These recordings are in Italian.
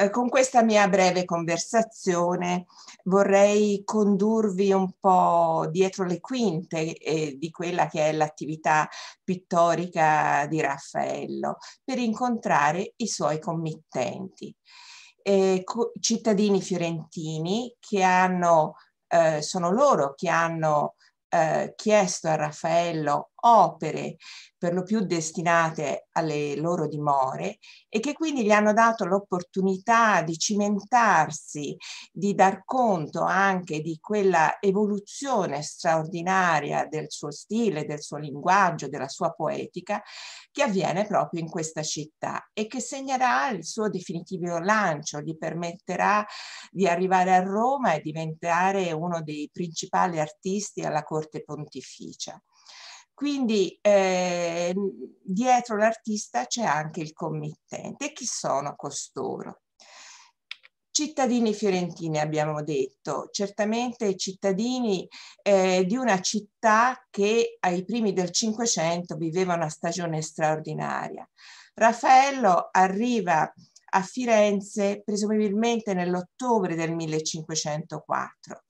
Eh, con questa mia breve conversazione vorrei condurvi un po' dietro le quinte eh, di quella che è l'attività pittorica di Raffaello per incontrare i suoi committenti. Eh, cittadini fiorentini che hanno, eh, sono loro che hanno eh, chiesto a Raffaello opere per lo più destinate alle loro dimore e che quindi gli hanno dato l'opportunità di cimentarsi, di dar conto anche di quella evoluzione straordinaria del suo stile, del suo linguaggio, della sua poetica che avviene proprio in questa città e che segnerà il suo definitivo lancio, gli permetterà di arrivare a Roma e diventare uno dei principali artisti alla corte pontificia. Quindi eh, dietro l'artista c'è anche il committente. Chi sono costoro? Cittadini fiorentini abbiamo detto, certamente cittadini eh, di una città che ai primi del Cinquecento viveva una stagione straordinaria. Raffaello arriva a Firenze presumibilmente nell'ottobre del 1504.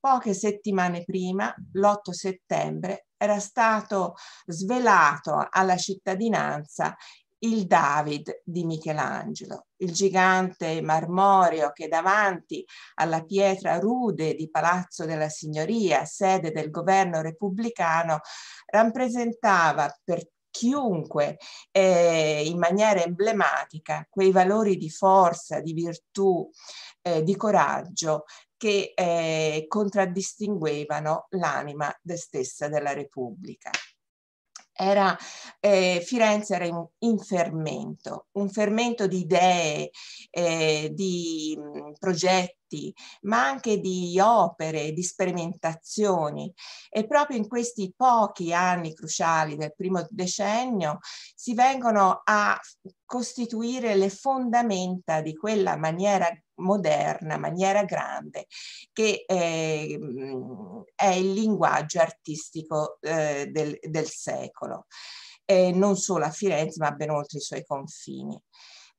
Poche settimane prima, l'8 settembre, era stato svelato alla cittadinanza il David di Michelangelo, il gigante marmoreo che davanti alla pietra rude di Palazzo della Signoria, sede del governo repubblicano, rappresentava per chiunque eh, in maniera emblematica quei valori di forza, di virtù, eh, di coraggio che eh, contraddistinguevano l'anima de stessa della Repubblica. Era, eh, Firenze era in, in, fermento, un fermento di idee, eh, di mh, mm, progetti, ma anche di opere, di sperimentazioni. E proprio in questi pochi anni cruciali del primo decennio si vengono a costituire le fondamenta di quella maniera moderna, maniera grande, che eh, è il linguaggio artistico eh, del, del, secolo, eh, non solo a Firenze ma ben oltre i suoi confini.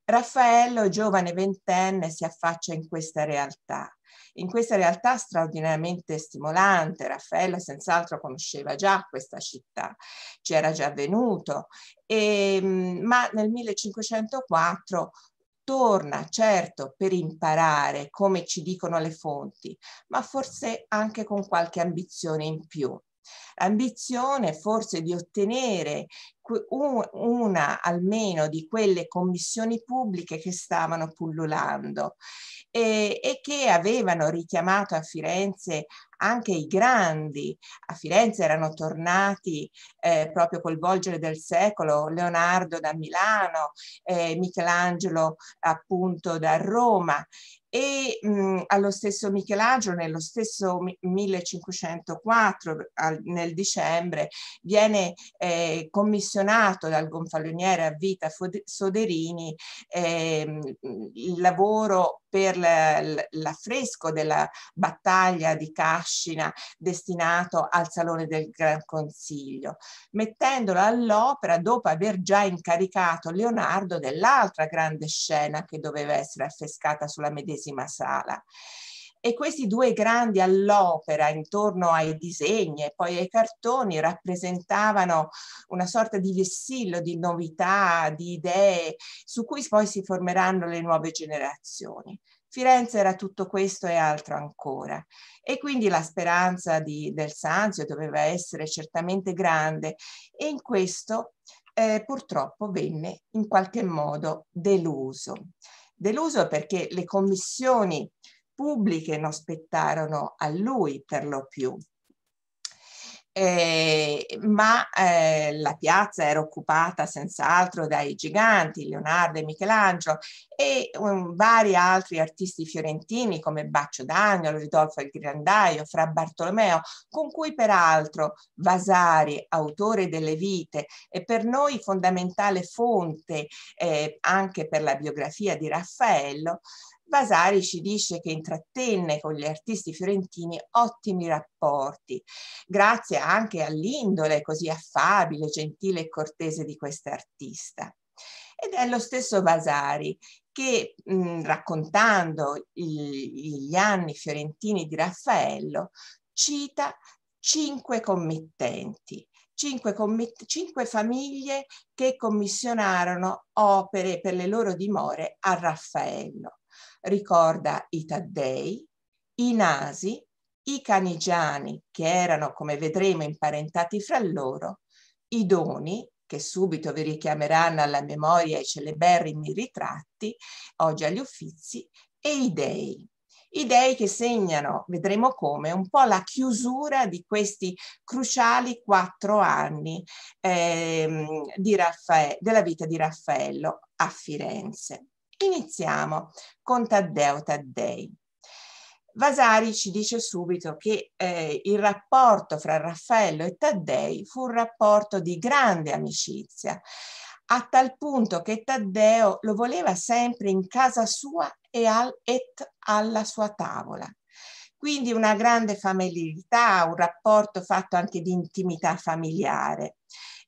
Raffaello, giovane ventenne, si affaccia in questa realtà. In questa realtà straordinariamente stimolante, Raffaello senz'altro conosceva già questa città, c'era già venuto, e, ehm, ma nel 1504 torna certo per imparare come ci dicono le fonti, ma forse anche con qualche ambizione in più. Ambizione forse di ottenere una almeno di quelle commissioni pubbliche che stavano pullulando e, e che avevano richiamato a Firenze anche i grandi. A Firenze erano tornati eh, proprio col volgere del secolo Leonardo da Milano, eh, Michelangelo appunto da Roma e mh, mhmm, allo stesso Michelangelo, nello stesso 1504, al, nel dicembre, viene eh, commissionato dal gonfaloniere a vita Soderini eh, il lavoro per l'affresco della battaglia di Cascina destinato al Salone del Gran Consiglio, mettendolo all'opera dopo aver già incaricato Leonardo dell'altra grande scena che doveva essere affrescata sulla medesima sala. E questi due grandi all'opera intorno ai disegni e poi ai cartoni rappresentavano una sorta di vessillo di novità, di idee su cui poi si formeranno le nuove generazioni. Firenze era tutto questo e altro ancora. E quindi la speranza di, del Sanzio doveva essere certamente grande e in questo eh, purtroppo venne in qualche modo deluso. Deluso perché le commissioni pubbliche non spettarono a lui per lo più. Eh, ma eh, la piazza era occupata senz'altro dai giganti Leonardo e Michelangelo e um, vari altri artisti fiorentini come Baccio D'Agnolo, Ridolfo il Grandaio, Fra Bartolomeo, con cui peraltro Vasari, autore delle vite e per noi fondamentale fonte eh, anche per la biografia di Raffaello, Vasari ci dice che intrattenne con gli artisti fiorentini ottimi rapporti, grazie anche all'indole così affabile, gentile e cortese di questa artista. Ed è lo stesso Vasari che mh, raccontando il, gli anni fiorentini di Raffaello cita cinque committenti, cinque, commit- cinque famiglie che commissionarono opere per le loro dimore a Raffaello ricorda i Taddei, i Nasi, i Canigiani, che erano, come vedremo, imparentati fra loro, i Doni, che subito vi richiameranno alla memoria i celeberrimi ritratti, oggi agli Uffizi, e i Dei. I Dei che segnano, vedremo come, un po' la chiusura di questi cruciali quattro anni ehm, della vita di Raffaello a Firenze. Iniziamo con Taddeo Taddei. Vasari ci dice subito che eh, il rapporto fra Raffaello e Taddei fu un rapporto di grande amicizia, a tal punto che Taddeo lo voleva sempre in casa sua e, al, e alla sua tavola. Quindi una grande familiarità, un rapporto fatto anche di intimità familiare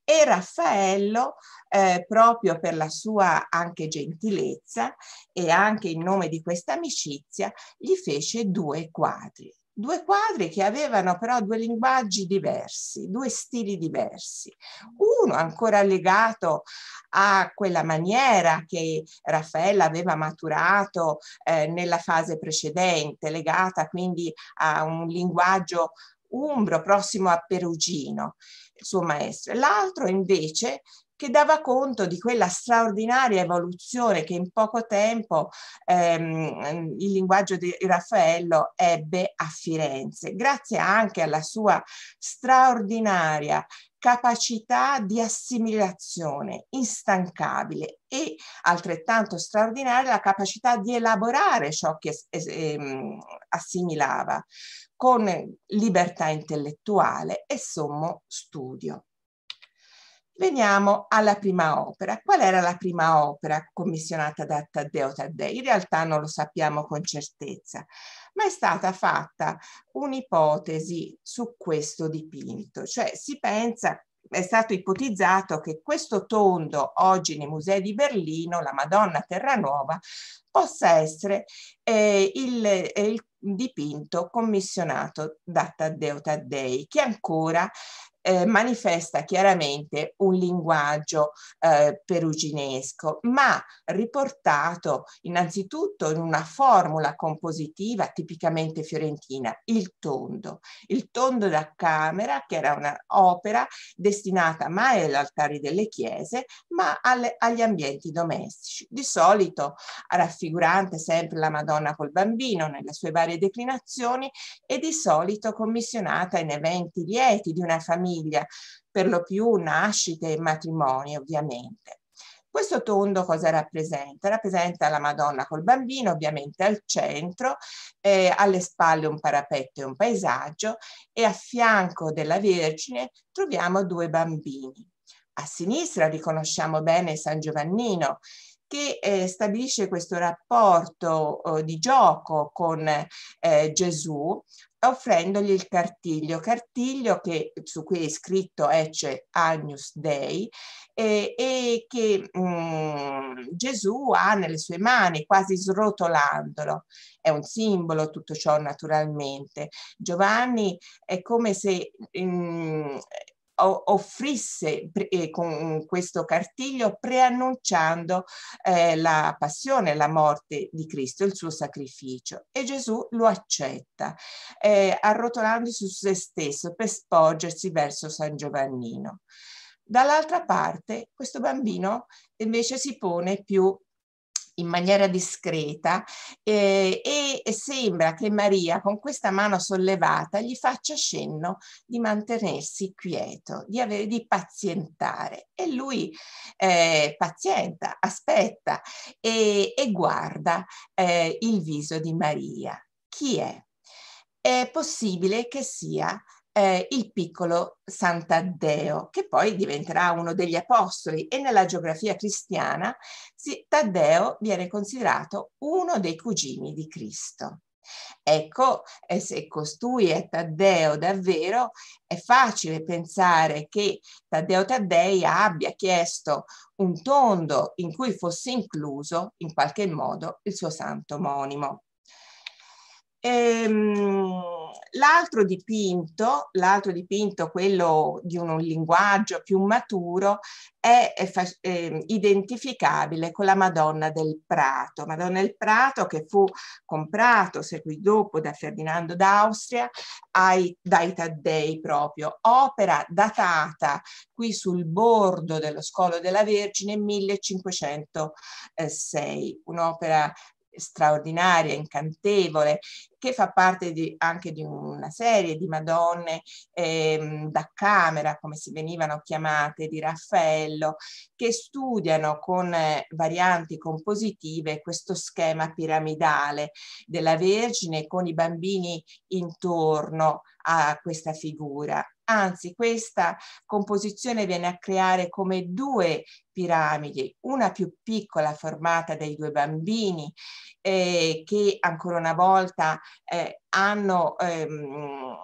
e Raffaello, eh, proprio per la sua anche gentilezza e anche in nome di questa amicizia, gli fece due quadri. Due quadri che avevano però due linguaggi diversi, due stili diversi. Uno ancora legato a quella maniera che Raffaella aveva maturato eh, nella fase precedente, legata quindi a un linguaggio umbro prossimo a Perugino, il suo maestro, e l'altro invece che dava conto di quella straordinaria evoluzione che in poco tempo ehm, il linguaggio di Raffaello ebbe a Firenze, grazie anche alla sua straordinaria capacità di assimilazione instancabile e altrettanto straordinaria la capacità di elaborare ciò che eh, assimilava con libertà intellettuale e sommo studio. Veniamo alla prima opera. Qual era la prima opera commissionata da Taddeo Taddei? In realtà non lo sappiamo con certezza, ma è stata fatta un'ipotesi su questo dipinto, cioè si pensa è stato ipotizzato che questo tondo oggi nei musei di Berlino, la Madonna Terranuova, possa essere eh, il, eh, il, dipinto commissionato da Taddeo Taddei, che ancora eh, manifesta chiaramente un linguaggio eh, peruginesco, ma riportato innanzitutto in una formula compositiva tipicamente fiorentina, il tondo. Il tondo da camera, che era un'opera destinata mai agli altari delle chiese, ma alle, agli ambienti domestici, di solito raffigurante sempre la Madonna col bambino nelle sue varie declinazioni e di solito commissionata in eventi lieti di una famiglia famiglia, per lo più nascite e matrimoni ovviamente. Questo tondo cosa rappresenta? Rappresenta la Madonna col bambino, ovviamente al centro, eh, alle spalle un parapetto e un paesaggio e a fianco della Vergine troviamo due bambini. A sinistra riconosciamo bene San Giovannino che eh, stabilisce questo rapporto eh, di gioco con eh, Gesù offrendogli il cartiglio, cartiglio che, su cui è scritto Ecce Agnus Dei e, e che mh, mm, Gesù ha nelle sue mani, quasi srotolandolo. È un simbolo tutto ciò naturalmente. Giovanni è come se... Mh, mm, offrisse eh, con questo cartiglio preannunciando eh, la passione, la morte di Cristo, il suo sacrificio e Gesù lo accetta eh, arrotolandosi su se stesso per sporgersi verso San Giovannino. Dall'altra parte questo bambino invece si pone più in maniera discreta eh, e sembra che Maria con questa mano sollevata gli faccia cenno di mantenersi quieto, di, avere, di pazientare e lui eh, pazienta, aspetta e, e guarda eh, il viso di Maria. Chi è? È possibile che sia eh, il piccolo Sant'Addeo, che poi diventerà uno degli apostoli e nella geografia cristiana si, Taddeo viene considerato uno dei cugini di Cristo. Ecco, eh, se costui è Taddeo davvero, è facile pensare che Taddeo Taddei abbia chiesto un tondo in cui fosse incluso in qualche modo il suo santo omonimo. Ehm, l'altro dipinto, l'altro dipinto, quello di un, linguaggio più maturo, è, è, è, identificabile con la Madonna del Prato. Madonna del Prato che fu comprato secoli dopo da Ferdinando d'Austria ai, dai Taddei proprio, opera datata qui sul bordo dello scolo della Vergine 1506, un'opera straordinaria, incantevole, che fa parte di, anche di una serie di Madonne ehm, da camera, come si venivano chiamate, di Raffaello, che studiano con eh, varianti compositive questo schema piramidale della Vergine con i bambini intorno a questa figura. Anzi, questa composizione viene a creare come due piramidi, una più piccola formata dai due bambini eh, che ancora una volta eh, hanno ehm,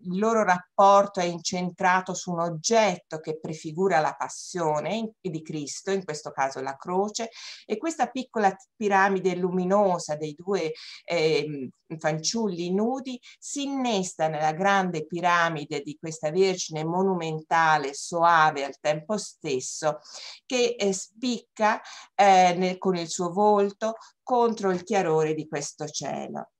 il loro rapporto è incentrato su un oggetto che prefigura la passione di Cristo, in questo caso la croce, e questa piccola piramide luminosa dei due ehm, fanciulli nudi si innesta nella grande piramide di questa Vergine monumentale, soave al tempo stesso, che eh, spicca eh, nel, con il suo volto contro il chiarore di questo cielo.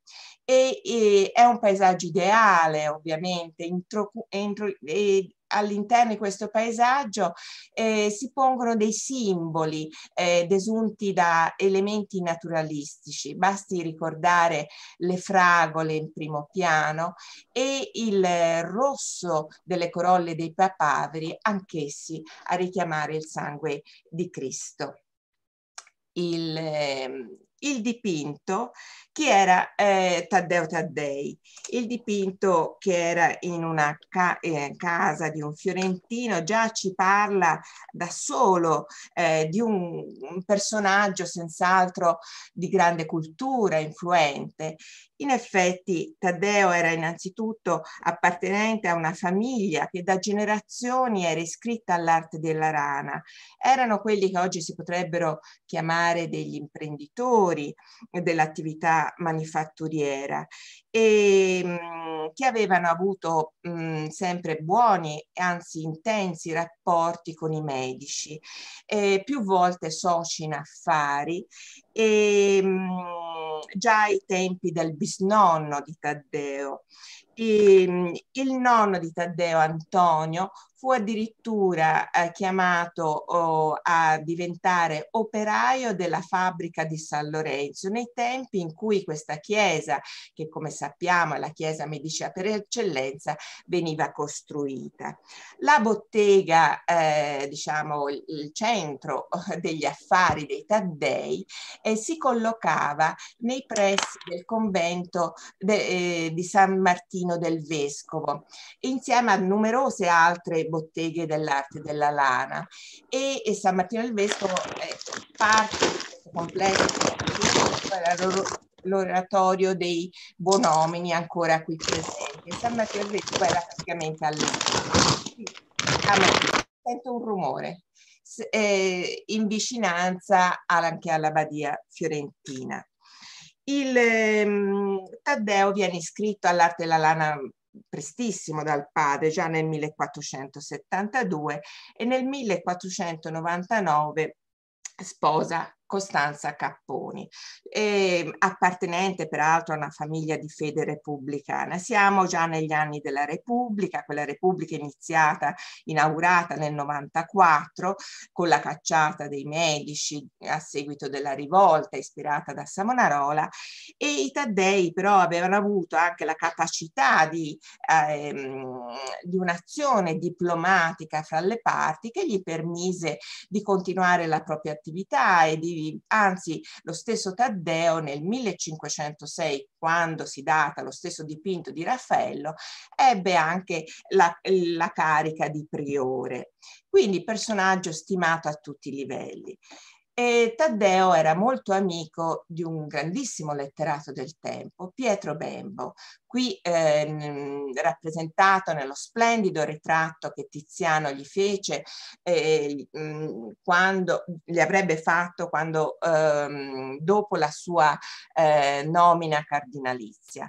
E, e è un paesaggio ideale ovviamente intro, entro, e, all'interno di questo paesaggio eh, si pongono dei simboli eh, desunti da elementi naturalistici. Basti ricordare le fragole in primo piano e il rosso delle corolle dei papaveri, anch'essi a richiamare il sangue di Cristo. Il, ehm, il dipinto che era eh, Taddeo Taddei, il dipinto che era in una ca eh, casa di un fiorentino, già ci parla da solo eh, di un, un personaggio senz'altro di grande cultura, influente in effetti Taddeo era innanzitutto appartenente a una famiglia che da generazioni era iscritta all'arte della rana. Erano quelli che oggi si potrebbero chiamare degli imprenditori dell'attività manifatturiera e ehm, che avevano avuto mh, sempre buoni e anzi intensi rapporti con i medici, eh, più volte soci in affari e, mh, mm, già ai tempi del bisnonno di Taddeo Ehm, il nonno di Taddeo Antonio fu addirittura eh, chiamato a diventare operaio della fabbrica di San Lorenzo nei tempi in cui questa chiesa, che come sappiamo è la chiesa medicea per eccellenza, veniva costruita. La bottega, eh, diciamo il centro degli affari dei Taddei, eh, si collocava nei pressi del convento de, eh, di San Martino Giardino del Vescovo, insieme a numerose altre botteghe dell'arte della lana. E, e San Martino del Vescovo è parte di questo complesso l'oratorio dei buonomini ancora qui presenti. San Martino del Vescovo era praticamente all'estero. Sento un rumore eh, in vicinanza anche alla Badia Fiorentina il ehm, Taddeo viene iscritto all'arte della lana prestissimo dal padre, già nel 1472 e nel 1499 sposa Costanza Capponi, eh, appartenente peraltro a una famiglia di fede repubblicana. Siamo già negli anni della Repubblica, quella Repubblica iniziata, inaugurata nel 94 con la cacciata dei medici a seguito della rivolta ispirata da Samonarola e i Taddei però avevano avuto anche la capacità di, ehm, di un'azione diplomatica fra le parti che gli permise di continuare la propria attività e di negativi. Anzi, lo stesso Taddeo nel 1506, quando si data lo stesso dipinto di Raffaello, ebbe anche la, la carica di priore. Quindi personaggio stimato a tutti i livelli. E Taddeo era molto amico di un grandissimo letterato del tempo, Pietro Bembo, qui eh, rappresentato nello splendido ritratto che Tiziano gli fece eh, mm, quando gli avrebbe fatto quando, eh, dopo la sua eh, nomina cardinalizia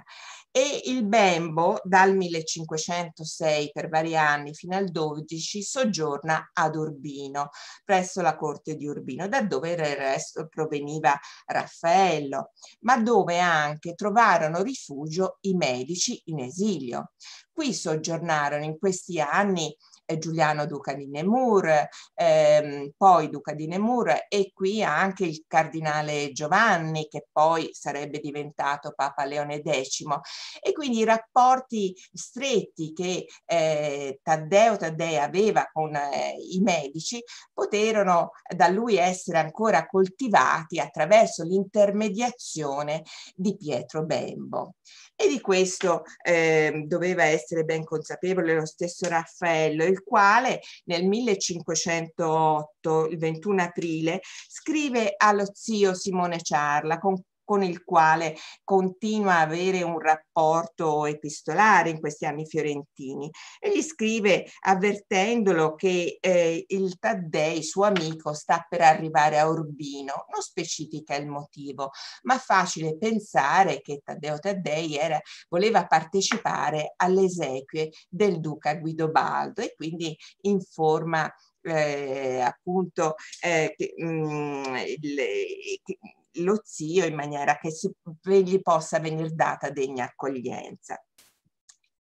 e il Bembo dal 1506 per vari anni fino al 12 soggiorna ad Urbino, presso la corte di Urbino, da dove del resto proveniva Raffaello, ma dove anche trovarono rifugio i medici in esilio. Qui soggiornarono in questi anni Giuliano Duca di Nemur, ehm, poi Duca di Nemur e qui anche il cardinale Giovanni che poi sarebbe diventato Papa Leone X e quindi i rapporti stretti che eh, Taddeo Taddei aveva con eh, i medici poterono da lui essere ancora coltivati attraverso l'intermediazione di Pietro Bembo. E di questo eh, doveva essere ben consapevole lo stesso Raffaello, il il quale nel 1508, il 21 aprile, scrive allo zio Simone Ciarla con con il quale continua a avere un rapporto epistolare in questi anni fiorentini e gli scrive avvertendolo che eh, il Taddei, suo amico, sta per arrivare a Urbino. Non specifica il motivo, ma facile pensare che Taddeo Taddei era, voleva partecipare alle esequie del duca Guidobaldo e quindi informa eh, appunto eh, che, mh, mm, le, che, lo zio in maniera che si, gli possa venire data degna accoglienza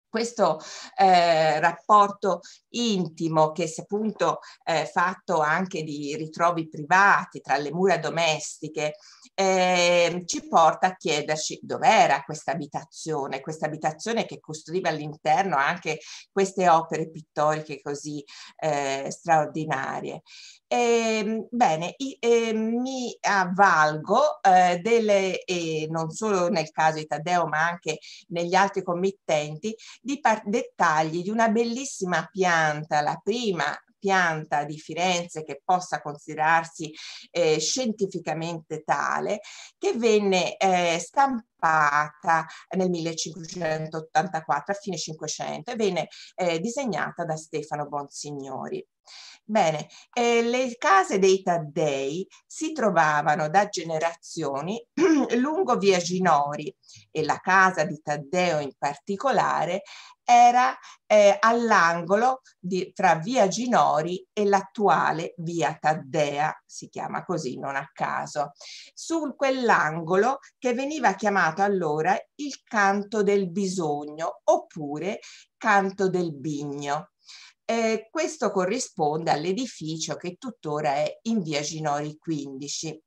questo eh, rapporto intimo che si è appunto eh, fatto anche di ritrovi privati tra le mura domestiche eh, ci porta a chiederci dov'era questa abitazione, questa abitazione che custodiva all'interno anche queste opere pittoriche così eh, straordinarie. Eh, bene, eh, mi avvalgo eh, delle, non solo nel caso di Taddeo, ma anche negli altri committenti, di dettagli di una bellissima pianta, la prima pianta di Firenze che possa considerarsi eh, scientificamente tale, che venne eh, stampata sviluppata nel 1584 a fine 500 e venne eh, disegnata da Stefano Bonsignori. Bene, eh, le case dei Taddei si trovavano da generazioni lungo via Ginori e la casa di Taddeo in particolare era eh, all'angolo tra via Ginori e l'attuale via Taddea, si chiama così non a caso, su quell'angolo che veniva chiamato chiamato allora il canto del bisogno oppure canto del bigno. Eh, questo corrisponde all'edificio che tuttora è in via Ginori 15.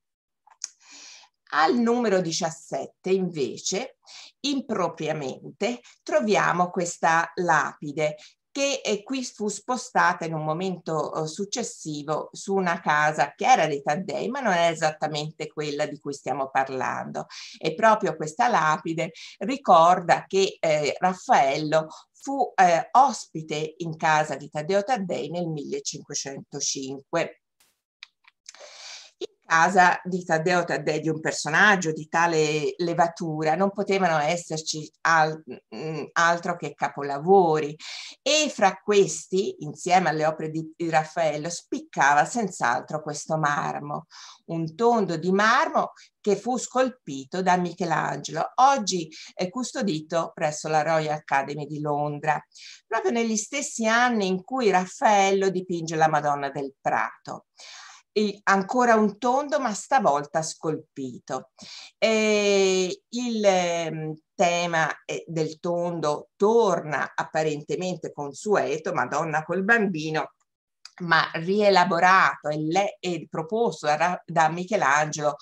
Al numero 17 invece, impropriamente, troviamo questa lapide che eh, qui fu spostata in un momento oh, successivo su una casa che era dei Taddei, ma non è esattamente quella di cui stiamo parlando. E proprio questa lapide ricorda che eh, Raffaello fu eh, ospite in casa di Taddeo Taddei nel 1505 casa di Taddeo Taddei, di un personaggio di tale levatura, non potevano esserci al, mm, altro che capolavori e fra questi, insieme alle opere di, di Raffaello, spiccava senz'altro questo marmo, un tondo di marmo che fu scolpito da Michelangelo, oggi è eh, custodito presso la Royal Academy di Londra, proprio negli stessi anni in cui Raffaello dipinge la Madonna del Prato e ancora un tondo ma stavolta scolpito. Ehm, eh, il tema del tondo torna apparentemente consueto, Madonna col bambino, ma rielaborato e, le, e proposto da, da, Michelangelo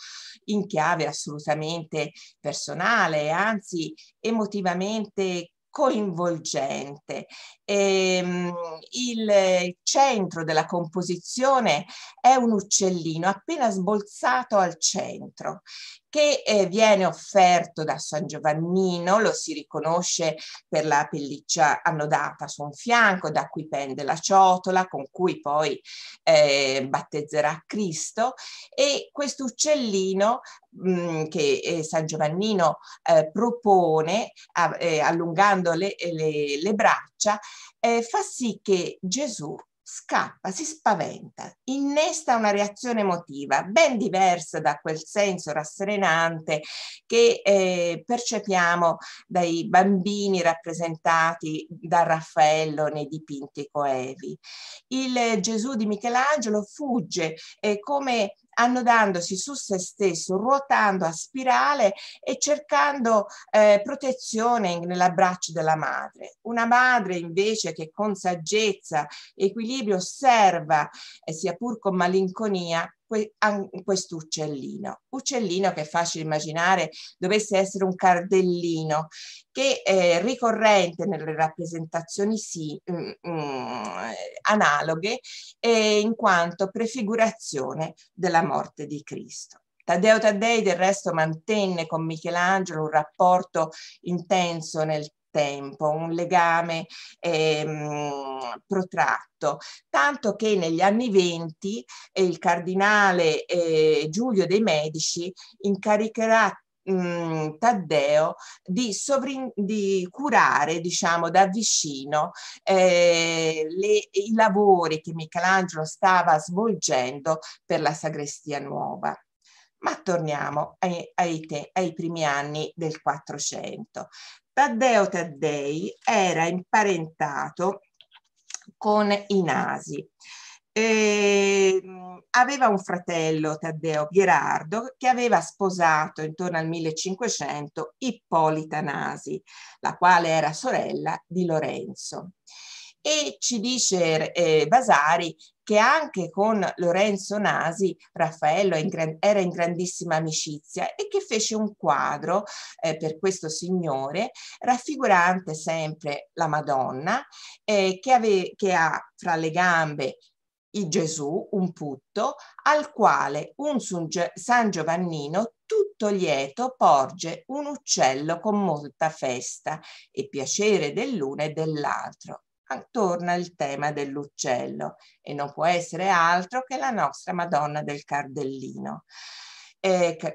in chiave assolutamente personale, e anzi emotivamente coinvolgente. E, ehm, il centro della composizione è un uccellino appena sbolzato al centro che eh, viene offerto da San Giovannino, lo si riconosce per la pelliccia annodata su un fianco, da cui pende la ciotola con cui poi eh, battezzerà Cristo e questo uccellino Mhmm, che eh, San Giovannino eh, propone, a, eh, allungando le, eh, le, le braccia, eh, fa sì che Gesù scappa, si spaventa, innesta una reazione emotiva ben diversa da quel senso rasserenante che eh, percepiamo dai bambini rappresentati da Raffaello nei dipinti coevi. Il Gesù di Michelangelo fugge eh, come annodandosi su se stesso, ruotando a spirale e cercando eh, protezione nell'abbraccio della madre. Una madre invece che con saggezza, equilibrio osserva, eh, sia pur con malinconia, questo uccellino. Uccellino che è facile immaginare dovesse essere un cardellino che è ricorrente nelle rappresentazioni sì, mh, mm, mh, mm, analoghe eh, in quanto prefigurazione della morte di Cristo. Taddeo Taddei del resto mantenne con Michelangelo un rapporto intenso nel tempo, un legame ehm, protratto, tanto che negli anni venti eh, il cardinale eh, Giulio dei Medici incaricherà mh, Taddeo di, sovrin- di curare, diciamo, da vicino eh, le, i lavori che Michelangelo stava svolgendo per la sagrestia nuova. Ma torniamo ai, ai, te, ai primi anni del Quattrocento. Taddeo Taddei era imparentato con i nasi. E, ehm, aveva un fratello, Taddeo Gherardo, che aveva sposato intorno al 1500 Ippolita Nasi, la quale era sorella di Lorenzo. E ci dice eh, Vasari che anche con Lorenzo Nasi Raffaello era in grandissima amicizia e che fece un quadro eh, per questo signore raffigurante sempre la Madonna eh, che, ave- che ha fra le gambe il Gesù, un putto, al quale un San Giovannino tutto lieto porge un uccello con molta festa e piacere dell'uno e dell'altro. Ah, torna il tema dell'uccello e non può essere altro che la nostra Madonna del Cardellino.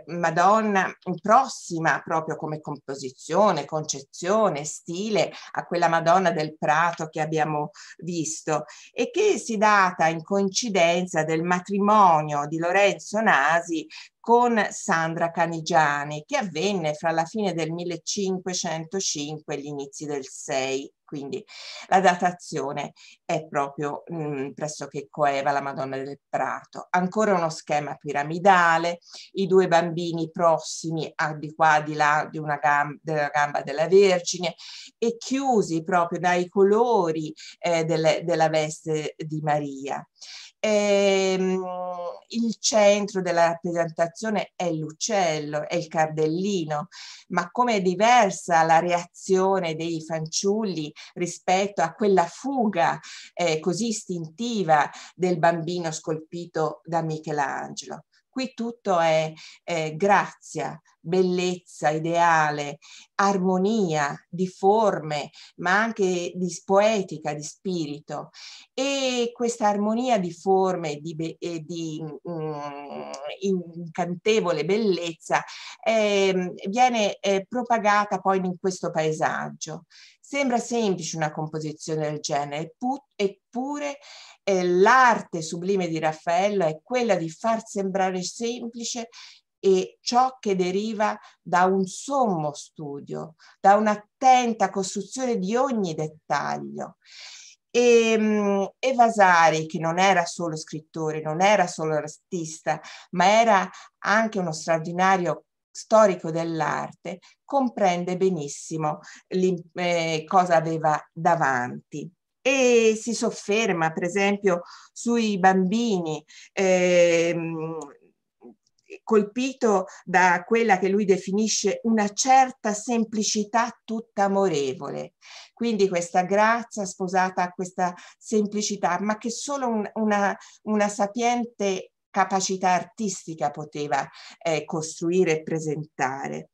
Madonna prossima proprio come composizione, concezione, stile a quella Madonna del Prato che abbiamo visto e che si data in coincidenza del matrimonio di Lorenzo Nasi con Sandra Canigiani che avvenne fra la fine del 1505 e gli inizi del 6 quindi la datazione è proprio mh, mm, pressoché coeva la Madonna del Prato. Ancora uno schema piramidale, i due bambini prossimi a di qua di là di una gamba, della gamba della Vergine e chiusi proprio dai colori eh, delle, della veste di Maria. Ehm, il centro della rappresentazione è l'uccello, è il cardellino, ma come è diversa la reazione dei fanciulli rispetto a quella fuga eh, così istintiva del bambino scolpito da Michelangelo. Qui tutto è eh, grazia, bellezza ideale, armonia di forme, ma anche di poetica, di spirito. E questa armonia di forme di, e di um, incantevole bellezza eh, viene eh, propagata poi in questo paesaggio. Sembra semplice una composizione del genere, eppure l'arte sublime di Raffaello è quella di far sembrare semplice e ciò che deriva da un sommo studio, da un'attenta costruzione di ogni dettaglio. E, ehm, e, Vasari, che non era solo scrittore, non era solo artista, ma era anche uno straordinario storico dell'arte, comprende benissimo eh, cosa aveva davanti e si sofferma per esempio sui bambini ehm, colpito da quella che lui definisce una certa semplicità tutta amorevole. Quindi questa grazia sposata a questa semplicità, ma che solo un, una, una sapiente capacità artistica poteva eh, costruire e presentare.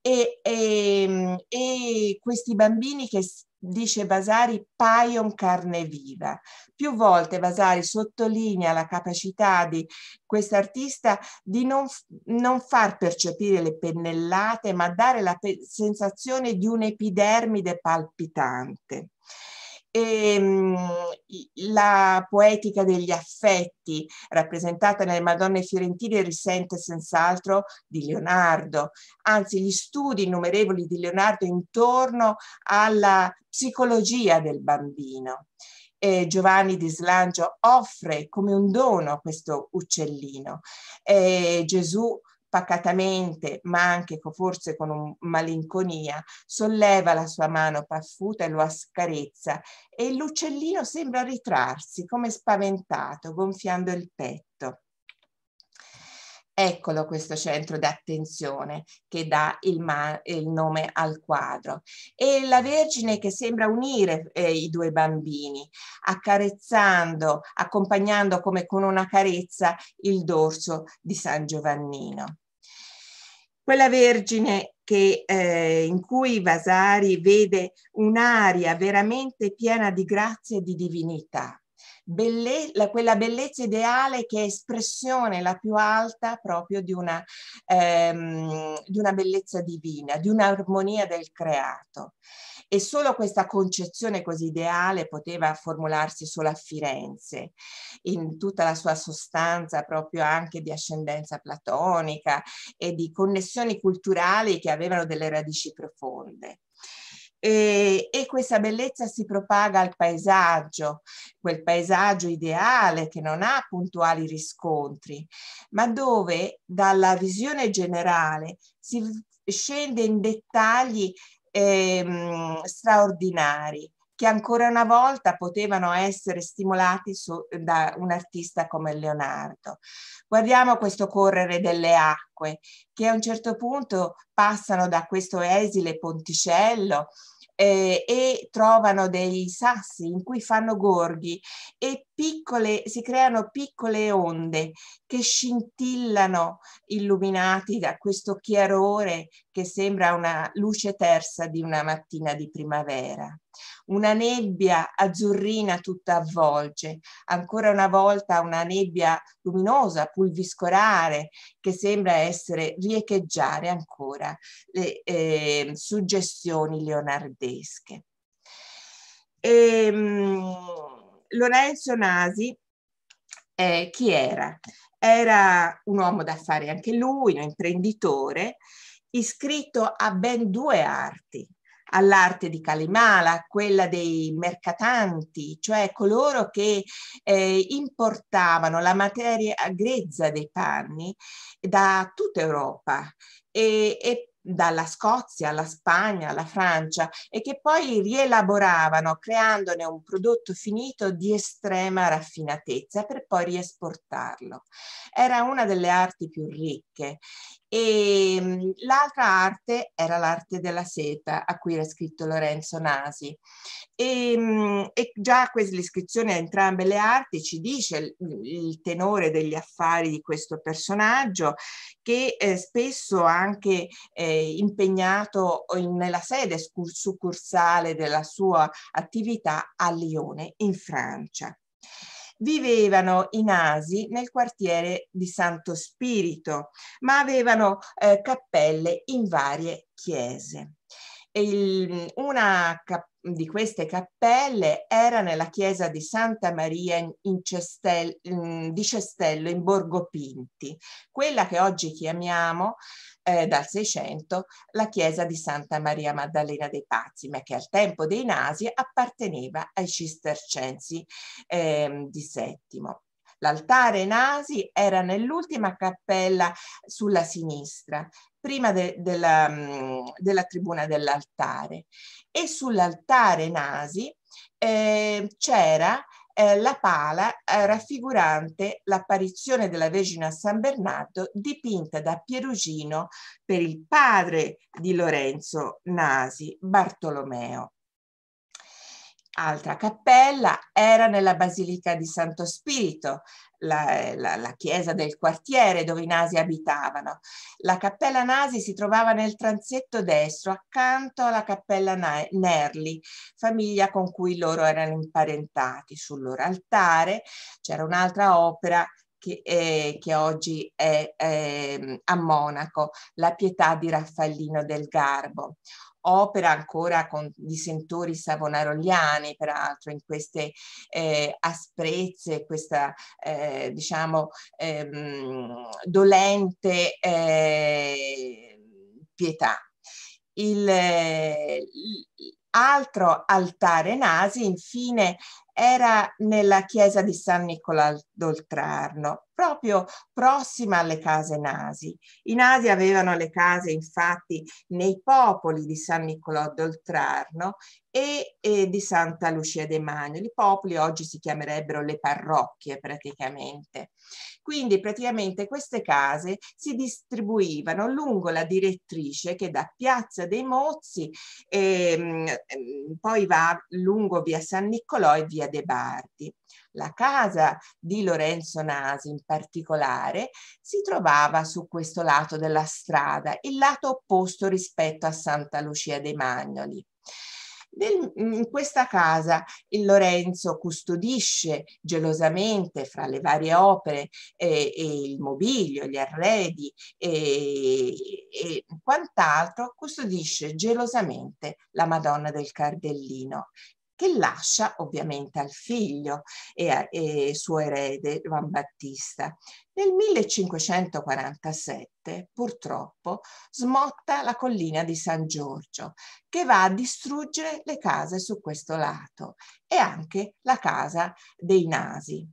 E, e, ehm, e, questi bambini che dice Vasari, paion carne viva. Più volte Vasari sottolinea la capacità di quest'artista di non, non, far percepire le pennellate, ma dare la sensazione di un'epidermide palpitante. E, ehm, mh, la poetica degli affetti rappresentata nelle Madonne Fiorentine risente senz'altro di Leonardo, anzi gli studi innumerevoli di Leonardo intorno alla psicologia del bambino. Eh, Giovanni di Slangio offre come un dono questo uccellino. Eh, Gesù pacatamente, ma anche forse con un malinconia, solleva la sua mano paffuta e lo ascarezza e l'uccellino sembra ritrarsi come spaventato, gonfiando il petto. Eccolo questo centro d'attenzione che dà il, il, nome al quadro. E la Vergine che sembra unire eh, i due bambini, accarezzando, accompagnando come con una carezza il dorso di San Giovannino. Quella Vergine che, eh, in cui Vasari vede un'aria veramente piena di grazia e di divinità belle, la, quella bellezza ideale che è espressione la più alta proprio di una, ehm, di una bellezza divina, di un'armonia del creato. E solo questa concezione così ideale poteva formularsi solo a Firenze, in tutta la sua sostanza proprio anche di ascendenza platonica e di connessioni culturali che avevano delle radici profonde. E, e, questa bellezza si propaga al paesaggio, quel paesaggio ideale che non ha puntuali riscontri, ma dove dalla visione generale si scende in dettagli ehm, straordinari che ancora una volta potevano essere stimolati su, da un artista come Leonardo. Guardiamo questo correre delle acque che a un certo punto passano da questo esile ponticello eh, e trovano dei sassi in cui fanno gorghi e piccole, si creano piccole onde che scintillano illuminati da questo chiarore che sembra una luce tersa di una mattina di primavera. Una nebbia azzurrina tutta avvolge, ancora una volta una nebbia luminosa, pulviscolare, che sembra essere riecheggiare ancora le eh, suggestioni leonardesche. E, ehm, mh, Lorenzo Nasi eh, chi era? Era un uomo d'affari anche lui, un imprenditore, iscritto a ben due arti, all'arte di Kalimala, quella dei mercatanti, cioè coloro che eh, importavano la materia grezza dei panni da tutta Europa e, e dalla Scozia alla Spagna alla Francia e che poi rielaboravano creandone un prodotto finito di estrema raffinatezza per poi riesportarlo. Era una delle arti più ricche e ehm, l'altra arte era l'arte della seta, a cui era scritto Lorenzo Nasi. E, ehm, e già questa, l'iscrizione a entrambe le arti ci dice il, il, tenore degli affari di questo personaggio, che eh, spesso anche eh, impegnato in, nella sede scur- succursale della sua attività a Lione, in Francia vivevano i nasi nel quartiere di Santo Spirito, ma avevano eh, cappelle in varie chiese e il, una cap- di queste cappelle era nella chiesa di Santa Maria in Cestel, di Cestello in Borgo Pinti, quella che oggi chiamiamo eh, dal Seicento la chiesa di Santa Maria Maddalena dei Pazzi, ma che al tempo dei Nasi apparteneva ai cistercensi eh, di Settimo. L'altare Nasi era nell'ultima cappella sulla sinistra prima de, della, mm, della, tribuna dell'altare e sull'altare Nasi eh, c'era eh, la pala eh, raffigurante l'apparizione della Vergine a San Bernardo dipinta da Pierugino per il padre di Lorenzo Nasi, Bartolomeo. Altra cappella era nella Basilica di Santo Spirito, la, la, la, chiesa del quartiere dove i nasi abitavano. La cappella Nasi si trovava nel transetto destro accanto alla cappella Nerli, famiglia con cui loro erano imparentati. Sul loro altare c'era un'altra opera che, eh, che oggi è eh, a Monaco, La pietà di Raffaellino del Garbo opera ancora con dissentori savonaroliani, peraltro in queste eh, asprezze, questa eh, diciamo ehm, dolente eh, pietà. Il, il, eh, altro altare nasi, infine era nella chiesa di San Nicola d'Oltrarno proprio prossima alle case nasi. I nasi avevano le case infatti nei popoli di San Niccolò d'Oltrarno e, e, di Santa Lucia dei Magni. I popoli oggi si chiamerebbero le parrocchie praticamente. Quindi praticamente queste case si distribuivano lungo la direttrice che da Piazza dei Mozzi ehm, ehm poi va lungo via San Niccolò e via De Bardi la casa di Lorenzo Nasi in particolare, si trovava su questo lato della strada, il lato opposto rispetto a Santa Lucia dei Magnoli. Nel, in questa casa il Lorenzo custodisce gelosamente fra le varie opere eh, il mobilio, gli arredi e, e quant'altro, custodisce gelosamente la Madonna del Cardellino che lascia ovviamente al figlio e, a, e suo erede Juan Battista. Nel 1547 purtroppo smotta la collina di San Giorgio che va a distruggere le case su questo lato e anche la casa dei Nasi.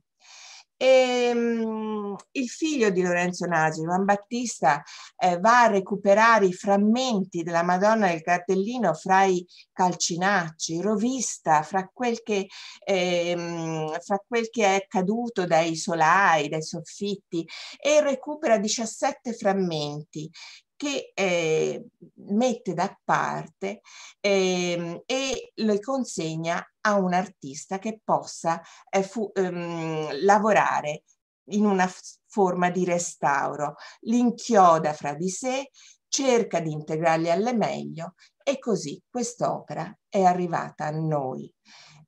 E, um, il figlio di Lorenzo Nasi, Juan Battista, eh, va a recuperare i frammenti della Madonna del cartellino fra i calcinacci, rovista, fra quel che, eh, fra quel che è caduto dai solai, dai soffitti, e recupera 17 frammenti che eh, mette da parte eh, e lo consegna a un artista che possa eh, fu, ehm, lavorare in una forma di restauro, l'inchioda fra di sé, cerca di integrarli alle meglio e così quest'opera è arrivata a noi.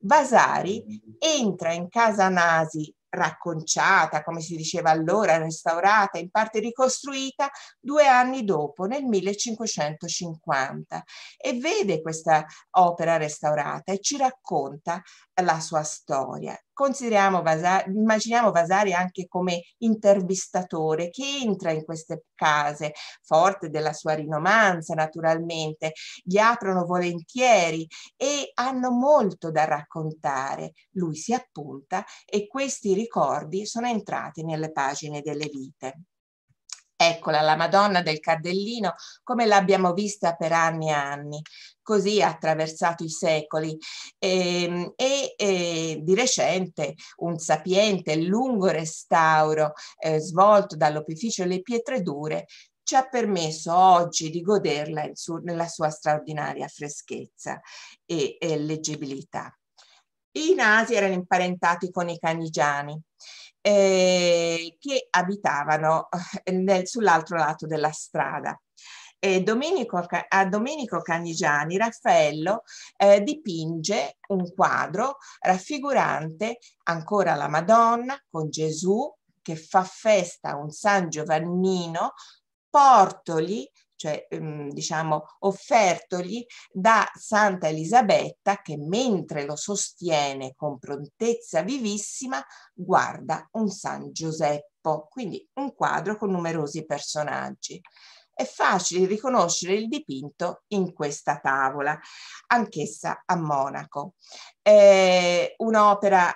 Vasari mm. entra in casa Nasi racconciata, come si diceva allora, restaurata, in parte ricostruita due anni dopo, nel 1550. E vede questa opera restaurata e ci racconta la sua storia. Consideriamo Vasari, immaginiamo Vasari anche come intervistatore che entra in queste case, forte della sua rinomanza naturalmente, gli aprono volentieri e hanno molto da raccontare. Lui si appunta e questi ricordi sono entrati nelle pagine delle vite. Eccola, la Madonna del Cardellino, come l'abbiamo vista per anni e anni così ha attraversato i secoli ehm, e, e, eh, e di recente un sapiente e lungo restauro eh, svolto dall'opificio Le Pietre Dure ci ha permesso oggi di goderla suo, nella sua straordinaria freschezza e, e leggibilità. I nasi erano imparentati con i canigiani, eh, che abitavano eh, nel, sull'altro lato della strada eh, Domenico, a Domenico Canigiani Raffaello eh, dipinge un quadro raffigurante ancora la Madonna con Gesù che fa festa a un San Giovannino, portoli cioè mm, diciamo offertogli da Santa Elisabetta che mentre lo sostiene con prontezza vivissima guarda un San Giuseppo, quindi un quadro con numerosi personaggi è facile riconoscere il dipinto in questa tavola, anch'essa a Monaco. È un'opera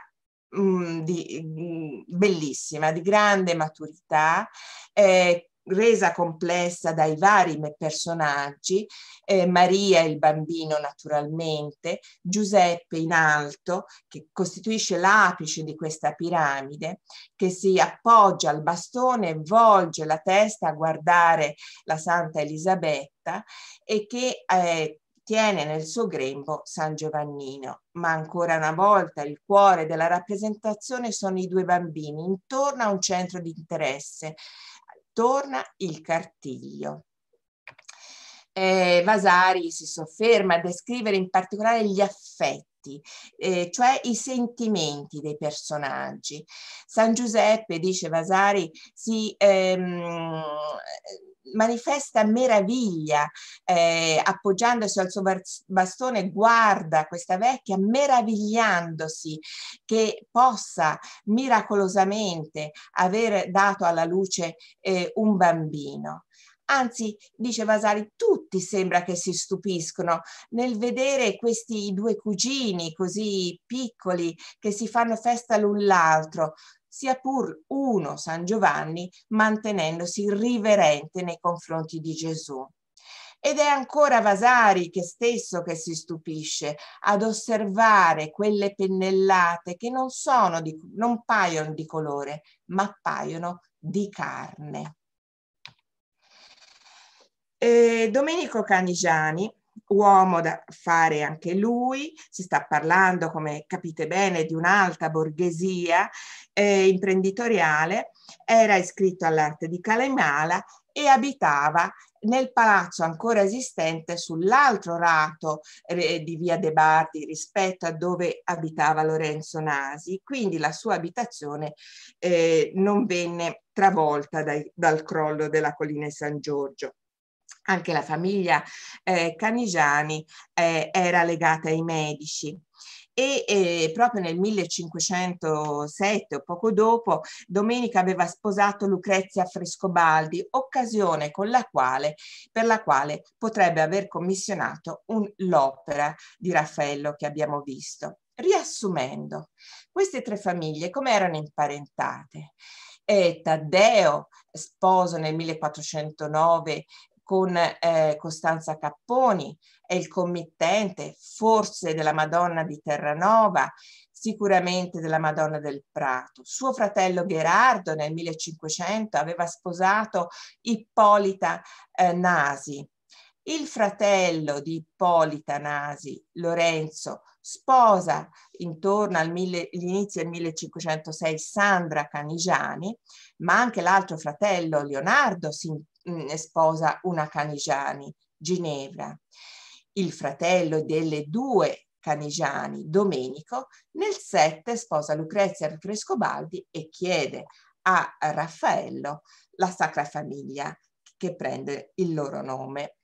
mh, mm, di, mh, mm, bellissima, di grande maturità, eh, resa complessa dai vari personaggi, eh, Maria il bambino naturalmente, Giuseppe in alto che costituisce l'apice di questa piramide, che si appoggia al bastone e volge la testa a guardare la Santa Elisabetta e che eh, tiene nel suo grembo San Giovannino. Ma ancora una volta il cuore della rappresentazione sono i due bambini intorno a un centro di interesse torna il cartiglio. Eh, Vasari si sofferma a descrivere in particolare gli affetti eh, cioè i sentimenti dei personaggi. San Giuseppe, dice Vasari, si, ehm, manifesta meraviglia, eh, appoggiandosi al suo bastone, guarda questa vecchia, meravigliandosi che possa miracolosamente aver dato alla luce eh, un bambino. Anzi, dice Vasari, tutti sembra che si stupiscono nel vedere questi due cugini così piccoli che si fanno festa l'un l'altro sia pur uno San Giovanni, mantenendosi riverente nei confronti di Gesù. Ed è ancora Vasari che stesso che si stupisce ad osservare quelle pennellate che non, sono di, non paiono di colore, ma paiono di carne. Eh, Domenico Canigiani uomo da fare anche lui, si sta parlando, come capite bene, di un'alta borghesia eh, imprenditoriale, era iscritto all'arte di Calemala e abitava nel palazzo ancora esistente sull'altro lato eh, di via De Bardi rispetto a dove abitava Lorenzo Nasi, quindi la sua abitazione eh, non venne travolta dai, dal crollo della collina di San Giorgio anche la famiglia eh, Canigiani eh, era legata ai medici e eh, proprio nel 1507 o poco dopo Domenica aveva sposato Lucrezia Frescobaldi, occasione con la quale, per la quale potrebbe aver commissionato l'opera di Raffaello che abbiamo visto. Riassumendo, queste tre famiglie come erano imparentate? Eh, Taddeo, sposo nel 1409 con eh, Costanza Capponi, è il committente forse della Madonna di Terranova, sicuramente della Madonna del Prato. Suo fratello Gherardo nel 1500 aveva sposato Ippolita eh, Nasi. Il fratello di Ippolita Nasi, Lorenzo, sposa intorno all'inizio del 1506 Sandra Canigiani, ma anche l'altro fratello Leonardo si mh, sposa una Canigiani, Ginevra, il fratello delle due Canigiani, Domenico, nel 7 sposa Lucrezia Frescobaldi e chiede a Raffaello la Sacra Famiglia che prende il loro nome.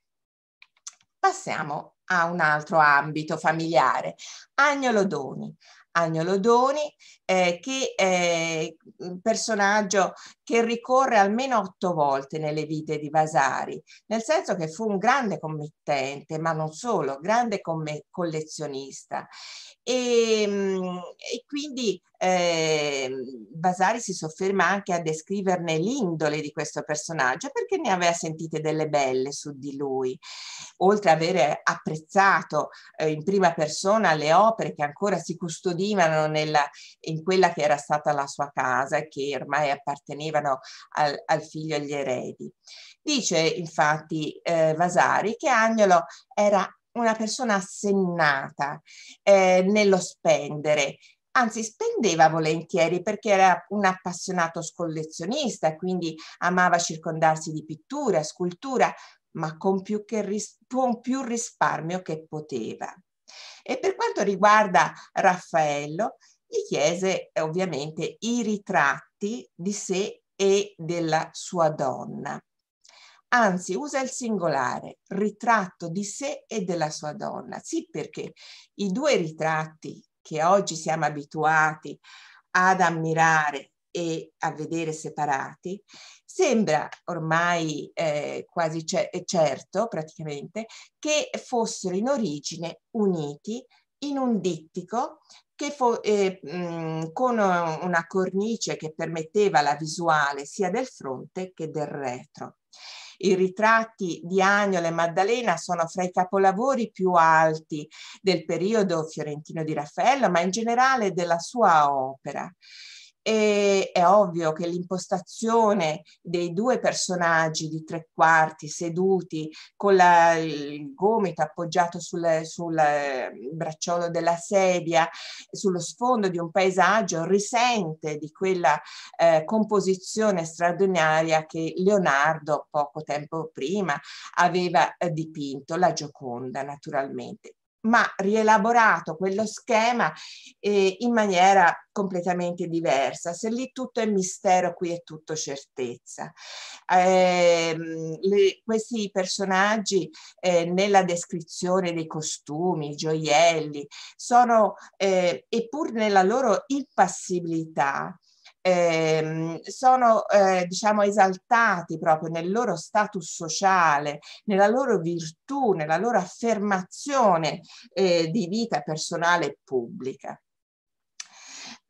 Passiamo a un altro ambito familiare, Agnolo Doni. Agnolodoni, eh, che è un mm, personaggio che ricorre almeno otto volte nelle vite di Vasari, nel senso che fu un grande committente, ma non solo, grande come collezionista. E, mm, e quindi eh, Vasari si sofferma anche a descriverne l'indole di questo personaggio perché ne aveva sentite delle belle su di lui, oltre ad avere apprezzato eh, in prima persona le opere che ancora si custodivano nella, in quella che era stata la sua casa e che ormai appartenevano al, al figlio e agli eredi. Dice infatti eh, Vasari che Agnolo era una persona assennata eh, nello spendere, anzi spendeva volentieri perché era un appassionato collezionista, quindi amava circondarsi di pittura, scultura, ma con più, ris- con più risparmio che poteva. E per quanto riguarda Raffaello, gli chiese eh, ovviamente i ritratti di sé e della sua donna. Anzi, usa il singolare, ritratto di sé e della sua donna. Sì, perché i due ritratti che oggi siamo abituati ad ammirare e a vedere separati, sembra ormai eh, quasi ce certo praticamente che fossero in origine uniti in un dittico che fu, eh, mh, con una cornice che permetteva la visuale sia del fronte che del retro. I ritratti di Agnolo e Maddalena sono fra i capolavori più alti del periodo fiorentino di Raffaello, ma in generale della sua opera. E è ovvio che l'impostazione dei due personaggi di tre quarti seduti con la, il gomito appoggiato sul, sul ehm, bracciolo della sedia, sullo sfondo di un paesaggio, risente di quella eh, composizione straordinaria che Leonardo poco tempo prima aveva eh, dipinto, la Gioconda naturalmente ma rielaborato quello schema eh, in maniera completamente diversa. Se lì tutto è mistero, qui è tutto certezza. Eh, le, questi personaggi eh, nella descrizione dei costumi, gioielli, sono, eh, eppur nella loro impassibilità, eh, sono eh, diciamo esaltati proprio nel loro status sociale, nella loro virtù, nella loro affermazione eh, di vita personale e pubblica.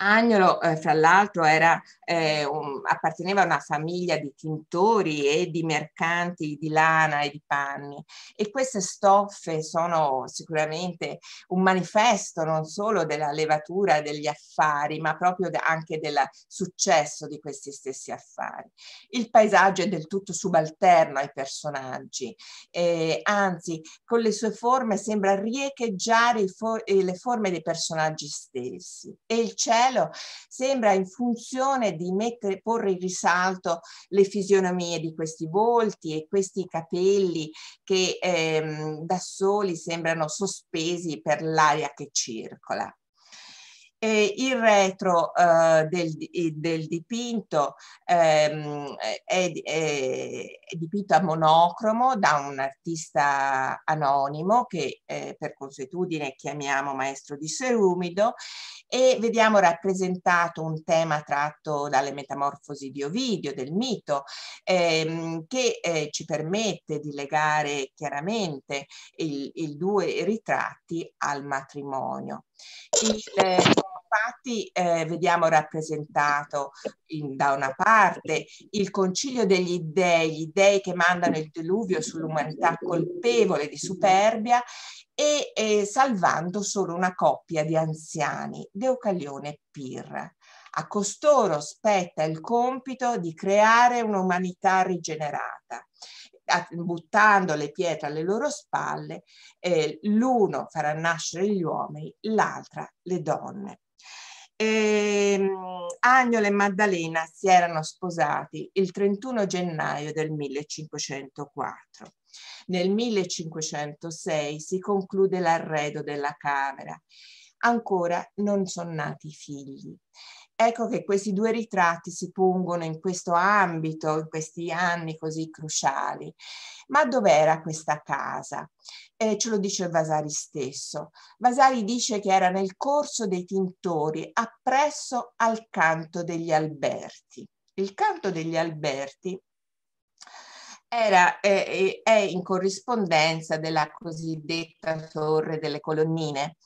Agnolo, eh, fra l'altro, era eh, un, um, apparteneva a una famiglia di tintori e di mercanti di lana e di panni e queste stoffe sono sicuramente un manifesto non solo della levatura degli affari ma proprio anche del successo di questi stessi affari. Il paesaggio è del tutto subalterno ai personaggi, eh, anzi con le sue forme sembra riecheggiare for eh, le forme dei personaggi stessi e il cielo sembra in funzione di mettere, porre in risalto le fisionomie di questi volti e questi capelli che ehm, da soli sembrano sospesi per l'aria che circola. E il retro eh, del, del, dipinto ehm, è, è, dipinto a monocromo da un artista anonimo che eh, per consuetudine chiamiamo maestro di Serumido e vediamo rappresentato un tema tratto dalle metamorfosi di Ovidio, del mito, ehm, che eh, ci permette di legare chiaramente i due ritratti al matrimonio. Il, eh, infatti eh, vediamo rappresentato in, da una parte il concilio degli dei, gli dei che mandano il diluvio sull'umanità colpevole di superbia e eh, salvando solo una coppia di anziani, Deucalione e Pirra. A costoro spetta il compito di creare un'umanità rigenerata buttando le pietre alle loro spalle, eh, l'uno farà nascere gli uomini, l'altra le donne. E, ehm, Agnolo e Maddalena si erano sposati il 31 gennaio del 1504. Nel 1506 si conclude l'arredo della Camera. Ancora non sono nati i figli. Ecco che questi due ritratti si pongono in questo ambito, in questi anni così cruciali. Ma dov'era questa casa? eh, ce lo dice Vasari stesso. Vasari dice che era nel corso dei tintori, appresso al canto degli Alberti. Il canto degli Alberti era, eh, è in corrispondenza della cosiddetta torre delle colonnine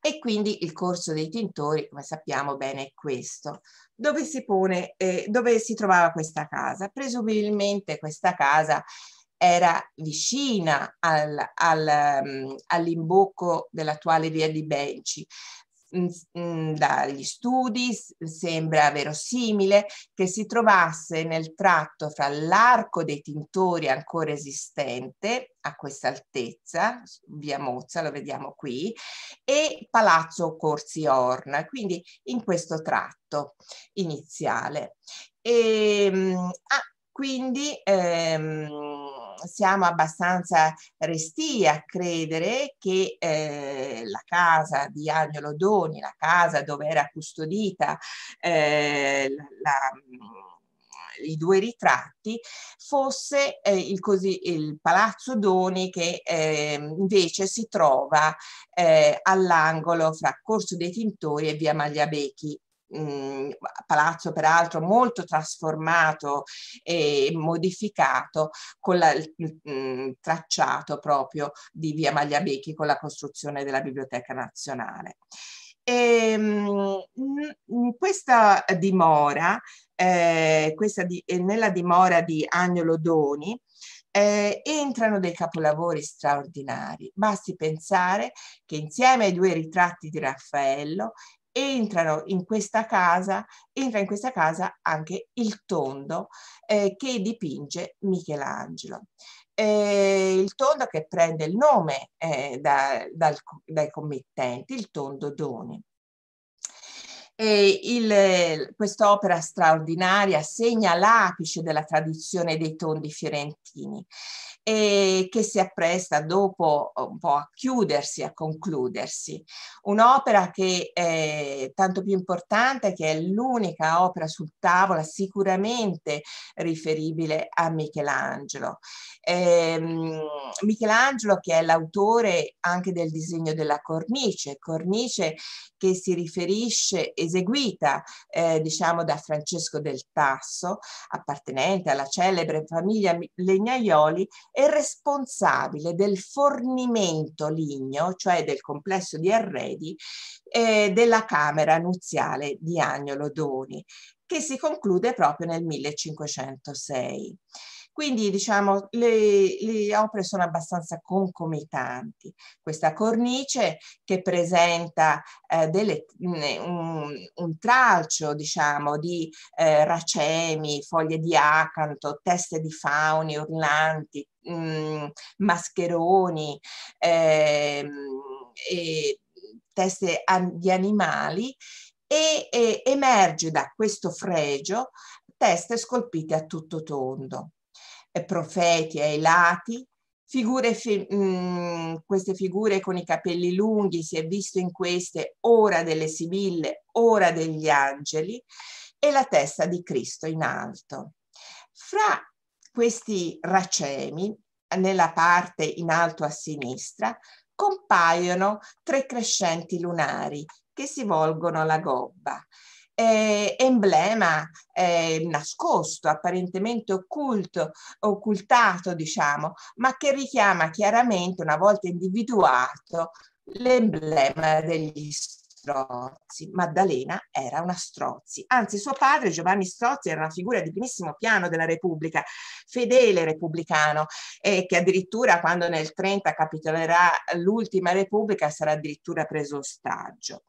e quindi il corso dei tintori, come sappiamo bene, è questo. Dove si, pone, eh, dove si trovava questa casa? Presumibilmente questa casa era vicina al, al, um, all'imbocco dell'attuale via di Benci. Mm, mm, dagli studi sembra verosimile che si trovasse nel tratto fra l'arco dei tintori ancora esistente a questa altezza, via Mozza, lo vediamo qui, e Palazzo Corsi Orna, quindi in questo tratto iniziale. E, ehm, ah, quindi ehm, siamo abbastanza resti a credere che eh, la casa di Agnolo Doni, la casa dove era custodita eh, la mm, i due ritratti fosse eh, il, così, il Palazzo Doni che eh, invece si trova eh, all'angolo fra Corso dei Tintori e via Magliabechi Mhmm, palazzo peraltro molto trasformato e modificato con la, il mhmm, tracciato proprio di via Magliabecchi con la costruzione della Biblioteca Nazionale. E, ehm, mh, questa dimora, eh, questa di, eh, nella dimora di Agnolo Doni, eh, entrano dei capolavori straordinari. Basti pensare che insieme ai due ritratti di Raffaello entrano in questa casa, entra in questa casa anche il tondo eh, che dipinge Michelangelo. Eh, il tondo che prende il nome eh, da, dal, dai committenti, il tondo Doni. Quest'opera straordinaria segna l'apice della tradizione dei tondi fiorentini e che si appresta dopo eh, un po' a chiudersi, a concludersi. Un'opera che è tanto più importante, che è l'unica opera sul tavola sicuramente riferibile a Michelangelo. Ehm, Michelangelo che è l'autore anche del disegno della cornice, cornice che si riferisce, eseguita eh, diciamo da Francesco del Tasso, appartenente alla celebre famiglia Legnaioli, è responsabile del fornimento ligneo, cioè del complesso di arredi, eh, della Camera nuziale di Agnolo Doni, che si conclude proprio nel 1506. Quindi diciamo le, le opere sono abbastanza concomitanti. Questa cornice che presenta eh, delle, un, un, tralcio diciamo, di eh, racemi, foglie di acanto, teste di fauni, urlanti, mh, mascheroni eh, e teste di animali e, e emerge da questo fregio teste scolpite a tutto tondo profeti, ai lati, figure mh, mm, queste figure con i capelli lunghi, si è visto in queste ora delle sibille, ora degli angeli, e la testa di Cristo in alto. Fra questi racemi, nella parte in alto a sinistra, compaiono tre crescenti lunari che si volgono alla gobba eh, emblema eh, nascosto, apparentemente occulto, occultato, diciamo, ma che richiama chiaramente, una volta individuato, l'emblema degli Strozzi. Maddalena era una Strozzi, anzi suo padre Giovanni Strozzi era una figura di primissimo piano della Repubblica, fedele repubblicano e che addirittura quando nel 30 capitolerà l'ultima Repubblica sarà addirittura preso ostaggio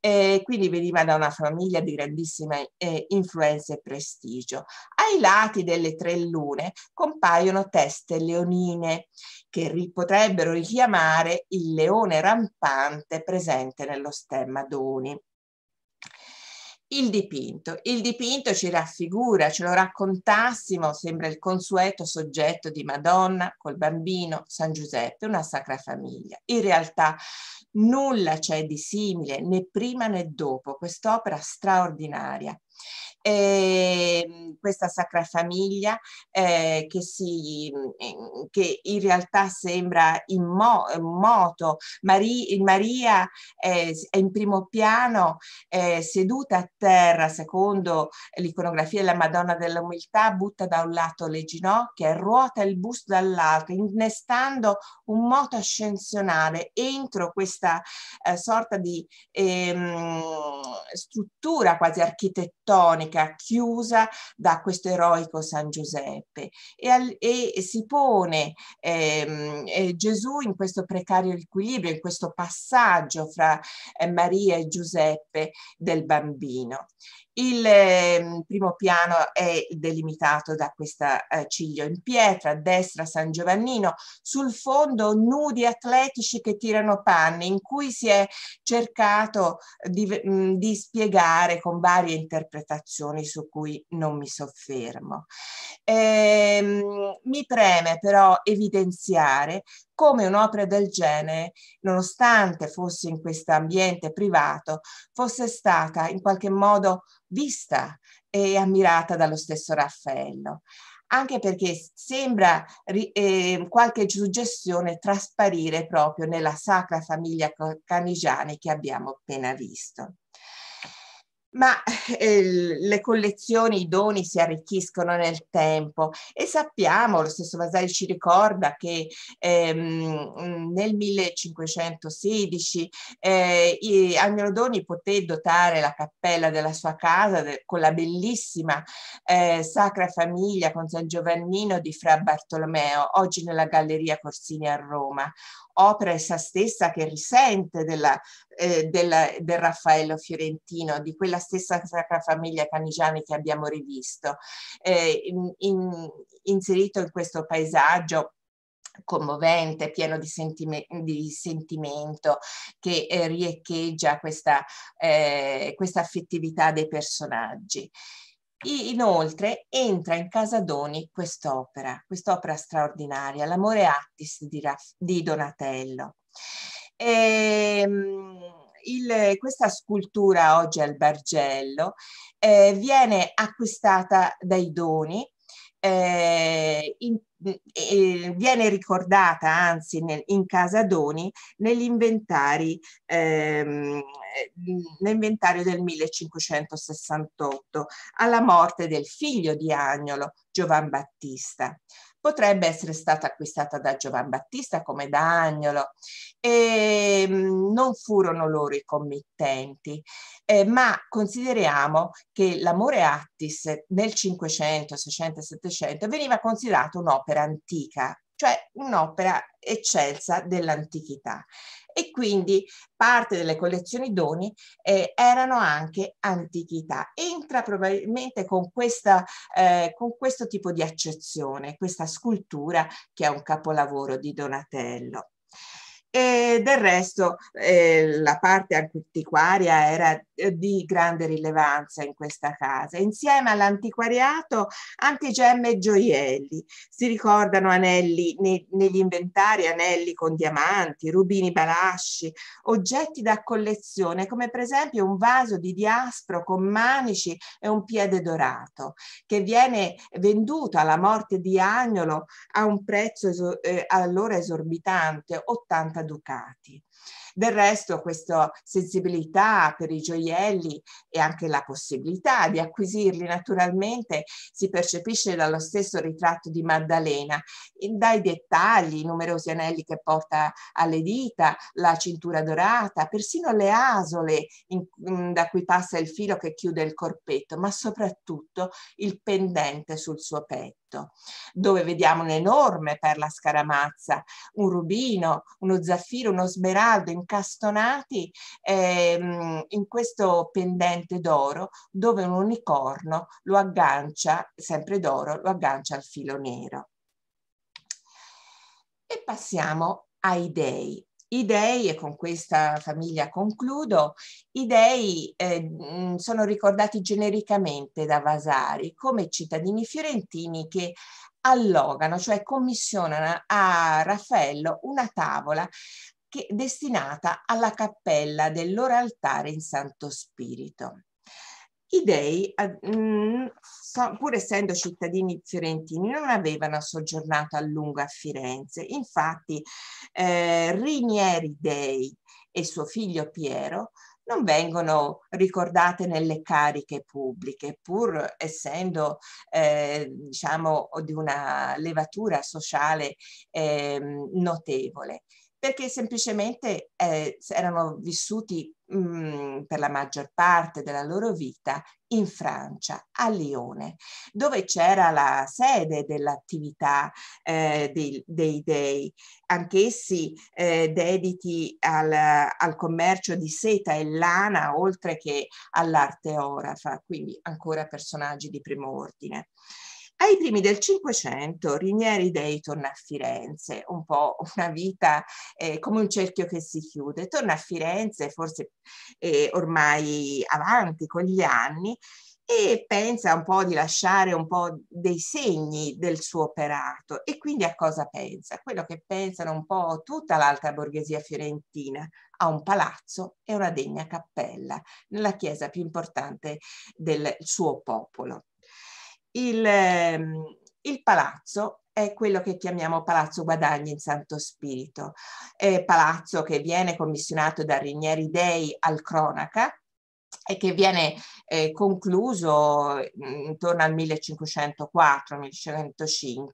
eh, quindi veniva da una famiglia di grandissima eh, influenza e prestigio. Ai lati delle tre lune compaiono teste leonine che ri- potrebbero richiamare il leone rampante presente nello stemma Doni. Il dipinto. Il dipinto ci raffigura, ce lo raccontassimo, sembra il consueto soggetto di Madonna col bambino San Giuseppe, una sacra famiglia. In realtà Nulla c'è di simile né prima né dopo quest'opera straordinaria eh, questa Sacra Famiglia eh, che, si, mm, che, in realtà sembra in mo, moto, Maria, Maria eh, è in primo piano seduta a terra secondo l'iconografia della Madonna dell'Umiltà, butta da un lato le ginocchia, ruota il busto dall'altro, innestando un moto ascensionale entro questa eh, sorta di ehm, struttura quasi architettonica cattolica chiusa da questo eroico San Giuseppe e, al, e si pone ehm, eh, Gesù in questo precario equilibrio, in questo passaggio fra eh, Maria e Giuseppe del bambino. Il ehm, primo piano è delimitato da questa eh, ciglio in pietra, a destra San Giovannino, sul fondo nudi atletici che tirano panni, in cui si è cercato di, mm, di spiegare con varie interpretazioni su cui non mi soffermo. Ehm, mi preme però evidenziare come un'opera del genere, nonostante fosse in questo ambiente privato, fosse stata in qualche modo vista e ammirata dallo stesso Raffaello anche perché sembra eh, qualche suggestione trasparire proprio nella sacra famiglia canigiani che abbiamo appena visto. Ma eh, eh le collezioni, i doni si arricchiscono nel tempo e sappiamo, lo stesso Vasari ci ricorda che ehm, nel 1516 eh, Agnolo Doni poté dotare la cappella della sua casa de- con la bellissima eh, Sacra Famiglia con San Giovannino di Fra Bartolomeo, oggi nella Galleria Corsini a Roma opera essa stessa che risente della, eh, della, del Raffaello Fiorentino, di quella stessa Sacra Famiglia Canigiani che abbiamo rivisto, eh, in, in, inserito in questo paesaggio commovente, pieno di, sentime, di sentimento che eh, riecheggia questa, eh, questa affettività dei personaggi. Inoltre entra in casa Doni quest'opera, quest'opera straordinaria, L'amore Attis di, Raff, di Donatello. E, ehm, il, questa scultura oggi al Bargello eh, viene acquistata dai doni eh, in, eh, viene ricordata anzi nel, in Casadoni negli inventari, ehm, nell'inventario del 1568 alla morte del figlio di Agnolo Giovan Battista potrebbe essere stata acquistata da Giovan Battista come da Agnolo e ehm, non furono loro i committenti, eh, ma consideriamo che l'amore Attis nel 500, 600, 700 veniva considerato un'opera antica cioè un'opera eccelsa dell'antichità. E quindi parte delle collezioni doni eh, erano anche antichità. Entra probabilmente con, questa, eh, con questo tipo di accezione, questa scultura che è un capolavoro di Donatello. E del resto eh, la parte antiquaria era eh, di grande rilevanza in questa casa. Insieme all'antiquariato, antigemme e gioielli. Si ricordano anelli ne, negli inventari, anelli con diamanti, rubini balasci, oggetti da collezione, come per esempio un vaso di diaspro con manici e un piede dorato, che viene venduto alla morte di Agnolo a un prezzo eh, allora esorbitante, 80 caducati. Del resto questa sensibilità per i gioielli e anche la possibilità di acquisirli naturalmente si percepisce dallo stesso ritratto di Maddalena, dai dettagli, i numerosi anelli che porta alle dita, la cintura dorata, persino le asole in, da cui passa il filo che chiude il corpetto, ma soprattutto il pendente sul suo petto. Egitto, dove vediamo un enorme perla scaramazza, un rubino, uno zaffiro, uno smeraldo incastonati ehm, in questo pendente d'oro dove un unicorno lo aggancia, sempre d'oro, lo aggancia al filo nero. E passiamo ai dei. I dei, e con questa famiglia concludo, i dei eh, mm, sono ricordati genericamente da Vasari come cittadini fiorentini che allogano, cioè commissionano a Raffaello una tavola che, destinata alla cappella del loro altare in Santo Spirito. I dei, mm, pur essendo cittadini fiorentini, non avevano soggiornato a lungo a Firenze. Infatti eh, Rinieri Dei e suo figlio Piero non vengono ricordate nelle cariche pubbliche, pur essendo eh, diciamo, di una levatura sociale eh, notevole perché semplicemente eh, erano vissuti mhmm, per la maggior parte della loro vita in Francia, a Lione, dove c'era la sede dell'attività eh, dei, dei dei, anch'essi eh, dediti al, al, commercio di seta e lana, oltre che all'arte orafa, quindi ancora personaggi di primo ordine. Ai primi del Cinquecento Rinieri Dei torna a Firenze, un po' una vita eh, come un cerchio che si chiude. Torna a Firenze, forse eh, ormai avanti con gli anni, e pensa un po' di lasciare un po' dei segni del suo operato. E quindi a cosa pensa? Quello che pensano un po' tutta l'alta borghesia fiorentina, a un palazzo e una degna cappella nella chiesa più importante del suo popolo il, ehm, il palazzo è quello che chiamiamo Palazzo Guadagni in Santo Spirito, è palazzo che viene commissionato da Rinieri Dei al Cronaca e che viene eh, concluso mm, intorno al 1504-1505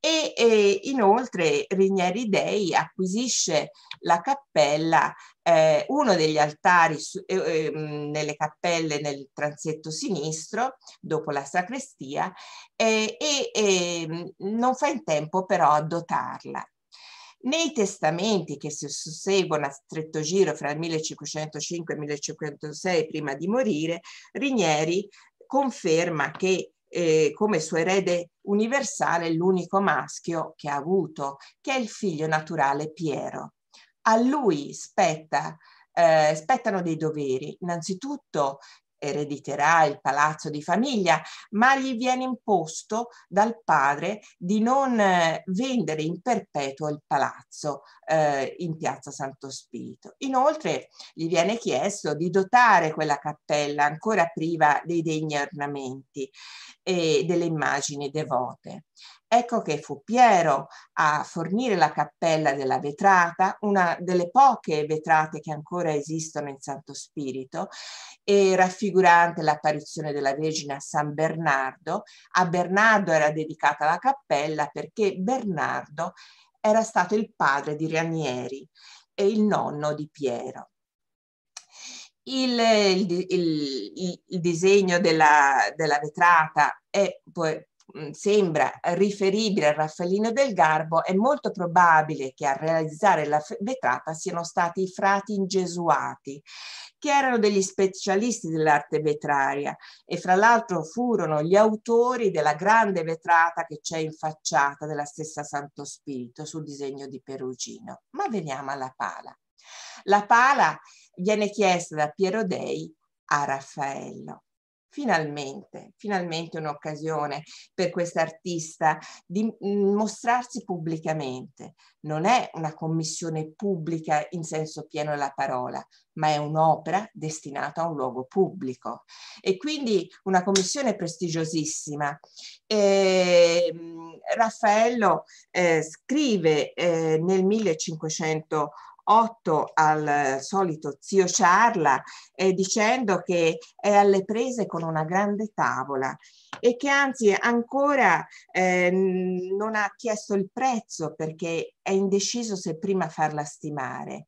e, e inoltre Rinieri Dei acquisisce la cappella, eh, uno degli altari su, eh, ehm, nelle cappelle nel transetto sinistro dopo la sacrestia eh, e ehm, non fa in tempo però a dotarla. Nei testamenti che si susseguono a stretto giro fra il 1505 e il 1506 prima di morire, Rinieri conferma che eh, come suo erede universale l'unico maschio che ha avuto, che è il figlio naturale Piero. A lui spetta, eh, spettano dei doveri, innanzitutto erediterà il palazzo di famiglia, ma gli viene imposto dal padre di non eh, vendere in perpetuo il palazzo eh, in piazza Santo Spirito. Inoltre gli viene chiesto di dotare quella cappella ancora priva dei degni ornamenti e delle immagini devote. Ecco che fu Piero a fornire la cappella della vetrata, una delle poche vetrate che ancora esistono in Santo Spirito, e raffigurante l'apparizione della Vergine a San Bernardo. A Bernardo era dedicata la cappella perché Bernardo era stato il padre di Ranieri e il nonno di Piero. Il, il, il, il, disegno della, della vetrata è Mhmm, sembra riferibile a Raffaellino del Garbo, è molto probabile che a realizzare la vetrata siano stati i frati ingesuati, che erano degli specialisti dell'arte vetraria e fra l'altro furono gli autori della grande vetrata che c'è in facciata della stessa Santo Spirito sul disegno di Perugino. Ma veniamo alla pala. La pala viene chiesta da Piero Dei a Raffaello finalmente, finalmente un'occasione per quest'artista di mm, mostrarsi pubblicamente. Non è una commissione pubblica in senso pieno della parola, ma è un'opera destinata a un luogo pubblico. E quindi una commissione prestigiosissima. E, ehm, Raffaello eh, scrive eh, nel 1500 8 al eh, solito zio Ciarla eh, dicendo che è alle prese con una grande tavola e che anzi ancora eh, non ha chiesto il prezzo perché è indeciso se prima farla stimare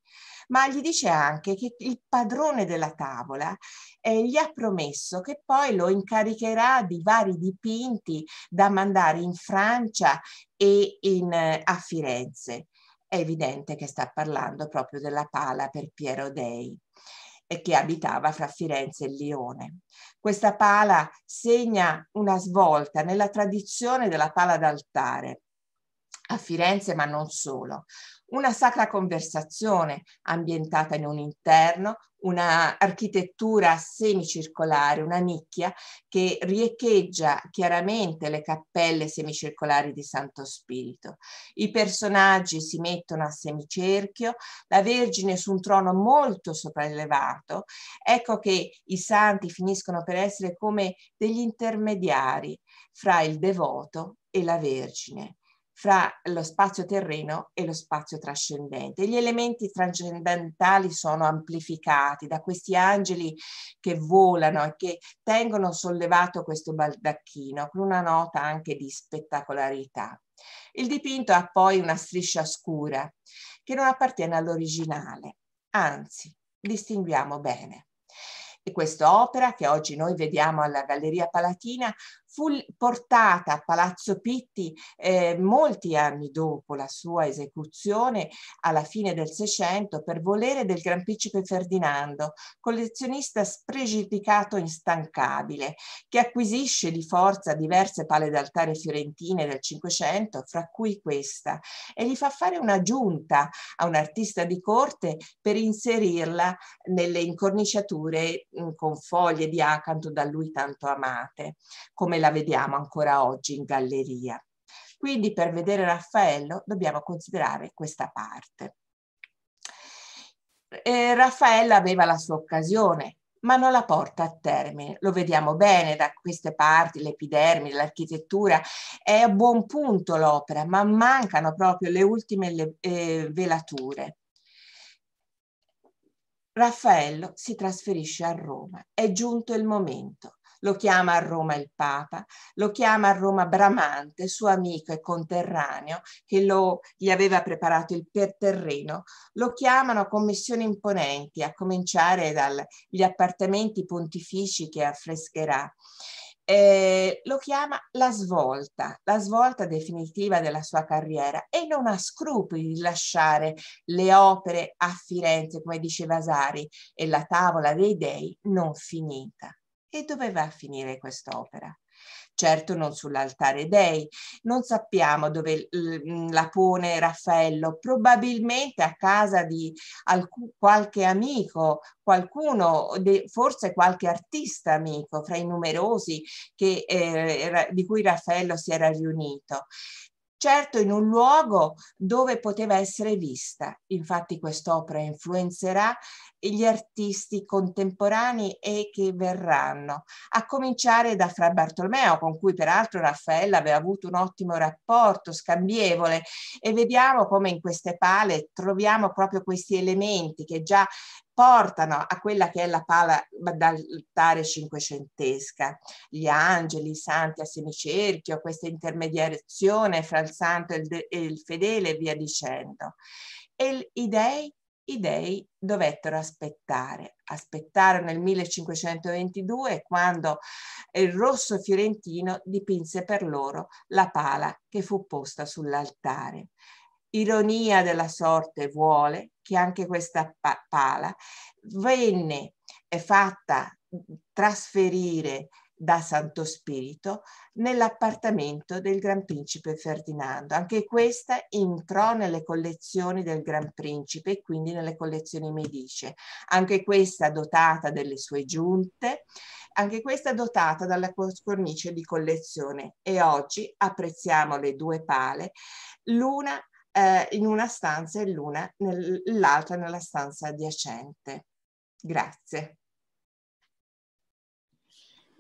ma gli dice anche che il padrone della tavola eh, gli ha promesso che poi lo incaricherà di vari dipinti da mandare in Francia e in, eh, a Firenze è evidente che sta parlando proprio della pala per Piero Dei eh, che abitava fra Firenze e Lione. Questa pala segna una svolta nella tradizione della pala d'altare a Firenze, ma non solo. Una sacra conversazione ambientata in un interno un'architettura semicircolare, una nicchia che riecheggia chiaramente le cappelle semicircolari di Santo Spirito. I personaggi si mettono a semicerchio, la Vergine su un trono molto sopraelevato. Ecco che i santi finiscono per essere come degli intermediari fra il devoto e la Vergine fra lo spazio terreno e lo spazio trascendente. Gli elementi trascendentali sono amplificati da questi angeli che volano e che tengono sollevato questo baldacchino con una nota anche di spettacolarità. Il dipinto ha poi una striscia scura che non appartiene all'originale, anzi distinguiamo bene. E questa opera che oggi noi vediamo alla Galleria Palatina fu portata a Palazzo Pitti eh, molti anni dopo la sua esecuzione, alla fine del Seicento, per volere del Gran Principe Ferdinando, collezionista spregiudicato e instancabile, che acquisisce di forza diverse pale d'altare fiorentine del Cinquecento, fra cui questa, e gli fa fare una giunta a un artista di corte per inserirla nelle incorniciature mm, con foglie di acanto da lui tanto amate, come la vediamo ancora oggi in galleria. Quindi per vedere Raffaello dobbiamo considerare questa parte. E eh, Raffaello aveva la sua occasione, ma non la porta a termine. Lo vediamo bene da queste parti, l'epidermi, l'architettura, è a buon punto l'opera, ma mancano proprio le ultime le, eh, velature. Raffaello si trasferisce a Roma, è giunto il momento. Lo chiama a Roma il Papa, lo chiama a Roma Bramante, suo amico e conterraneo, che lo, gli aveva preparato il perterreno. Lo chiamano con missioni imponenti, a cominciare dagli appartamenti pontifici che affrescherà. Eh, lo chiama la svolta, la svolta definitiva della sua carriera e non ha scrupoli di lasciare le opere a Firenze, come diceva Vasari, e la tavola dei dei non finita. E dove va a finire quest'opera? Certo non sull'altare dei, non sappiamo dove mm, la pone Raffaello, probabilmente a casa di qualche amico, qualcuno, forse qualche artista amico fra i numerosi che, eh, di cui Raffaello si era riunito certo in un luogo dove poteva essere vista. Infatti quest'opera influenzerà gli artisti contemporanei e che verranno, a cominciare da Fra Bartolomeo, con cui peraltro Raffaella aveva avuto un ottimo rapporto scambievole e vediamo come in queste pale troviamo proprio questi elementi che già portano a quella che è la pala d'altare cinquecentesca. Gli angeli, i santi a semicerchio, questa intermediazione fra il santo e il, e il fedele e via dicendo. E i dei i dei dovettero aspettare. Aspettarono nel 1522 quando il rosso fiorentino dipinse per loro la pala che fu posta sull'altare. Ironia della sorte vuole occhi anche questa pa pala, venne eh, fatta trasferire da Santo Spirito nell'appartamento del Gran Principe Ferdinando. Anche questa entrò nelle collezioni del Gran Principe e quindi nelle collezioni Medice. Anche questa dotata delle sue giunte, anche questa dotata dalla cornice di collezione e oggi apprezziamo le due pale, l'una eh, in una stanza e l'una nell'altra nella stanza adiacente. Grazie.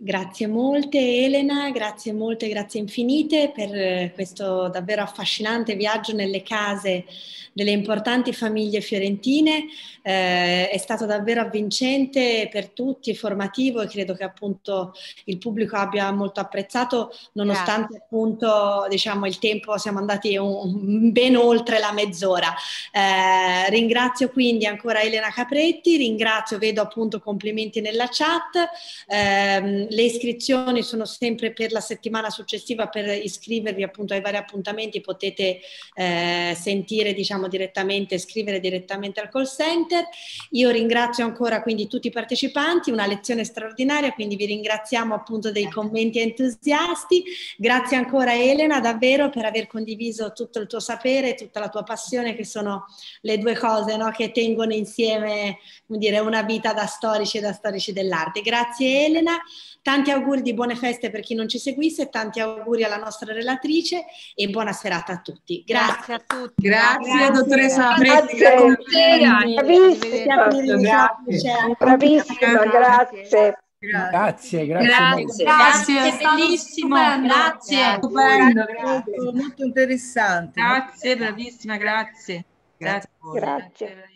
Grazie molte Elena, grazie molte, grazie infinite per eh, questo davvero affascinante viaggio nelle case delle importanti famiglie fiorentine. Eh, è stato davvero avvincente per tutti, formativo e credo che appunto il pubblico abbia molto apprezzato, nonostante yeah. appunto diciamo, il tempo siamo andati un, ben oltre la mezz'ora. Eh, ringrazio quindi ancora Elena Capretti, ringrazio, vedo appunto complimenti nella chat. Eh, le iscrizioni sono sempre per la settimana successiva per iscrivervi appunto ai vari appuntamenti potete eh, sentire diciamo direttamente, scrivere direttamente al call center. Io ringrazio ancora quindi tutti i partecipanti, una lezione straordinaria, quindi vi ringraziamo appunto dei commenti entusiasti. Grazie ancora Elena davvero per aver condiviso tutto il tuo sapere, tutta la tua passione che sono le due cose no, che tengono insieme come dire, una vita da storici e da storici dell'arte. Grazie Elena, Tanti auguri di buone feste per chi non ci seguisse, tanti auguri alla nostra relatrice e buona serata a tutti. Grazie, grazie a tutti. Grazie, grazie dottoressa Apretti. Grazie. Bravissima, grazie. Grazie, grazie. Grazie, grazie, grazie bellissimo. Grazie. Stupendo, grazie. Molto interessante. Grazie, bravissima, grazie. Grazie. grazie. grazie.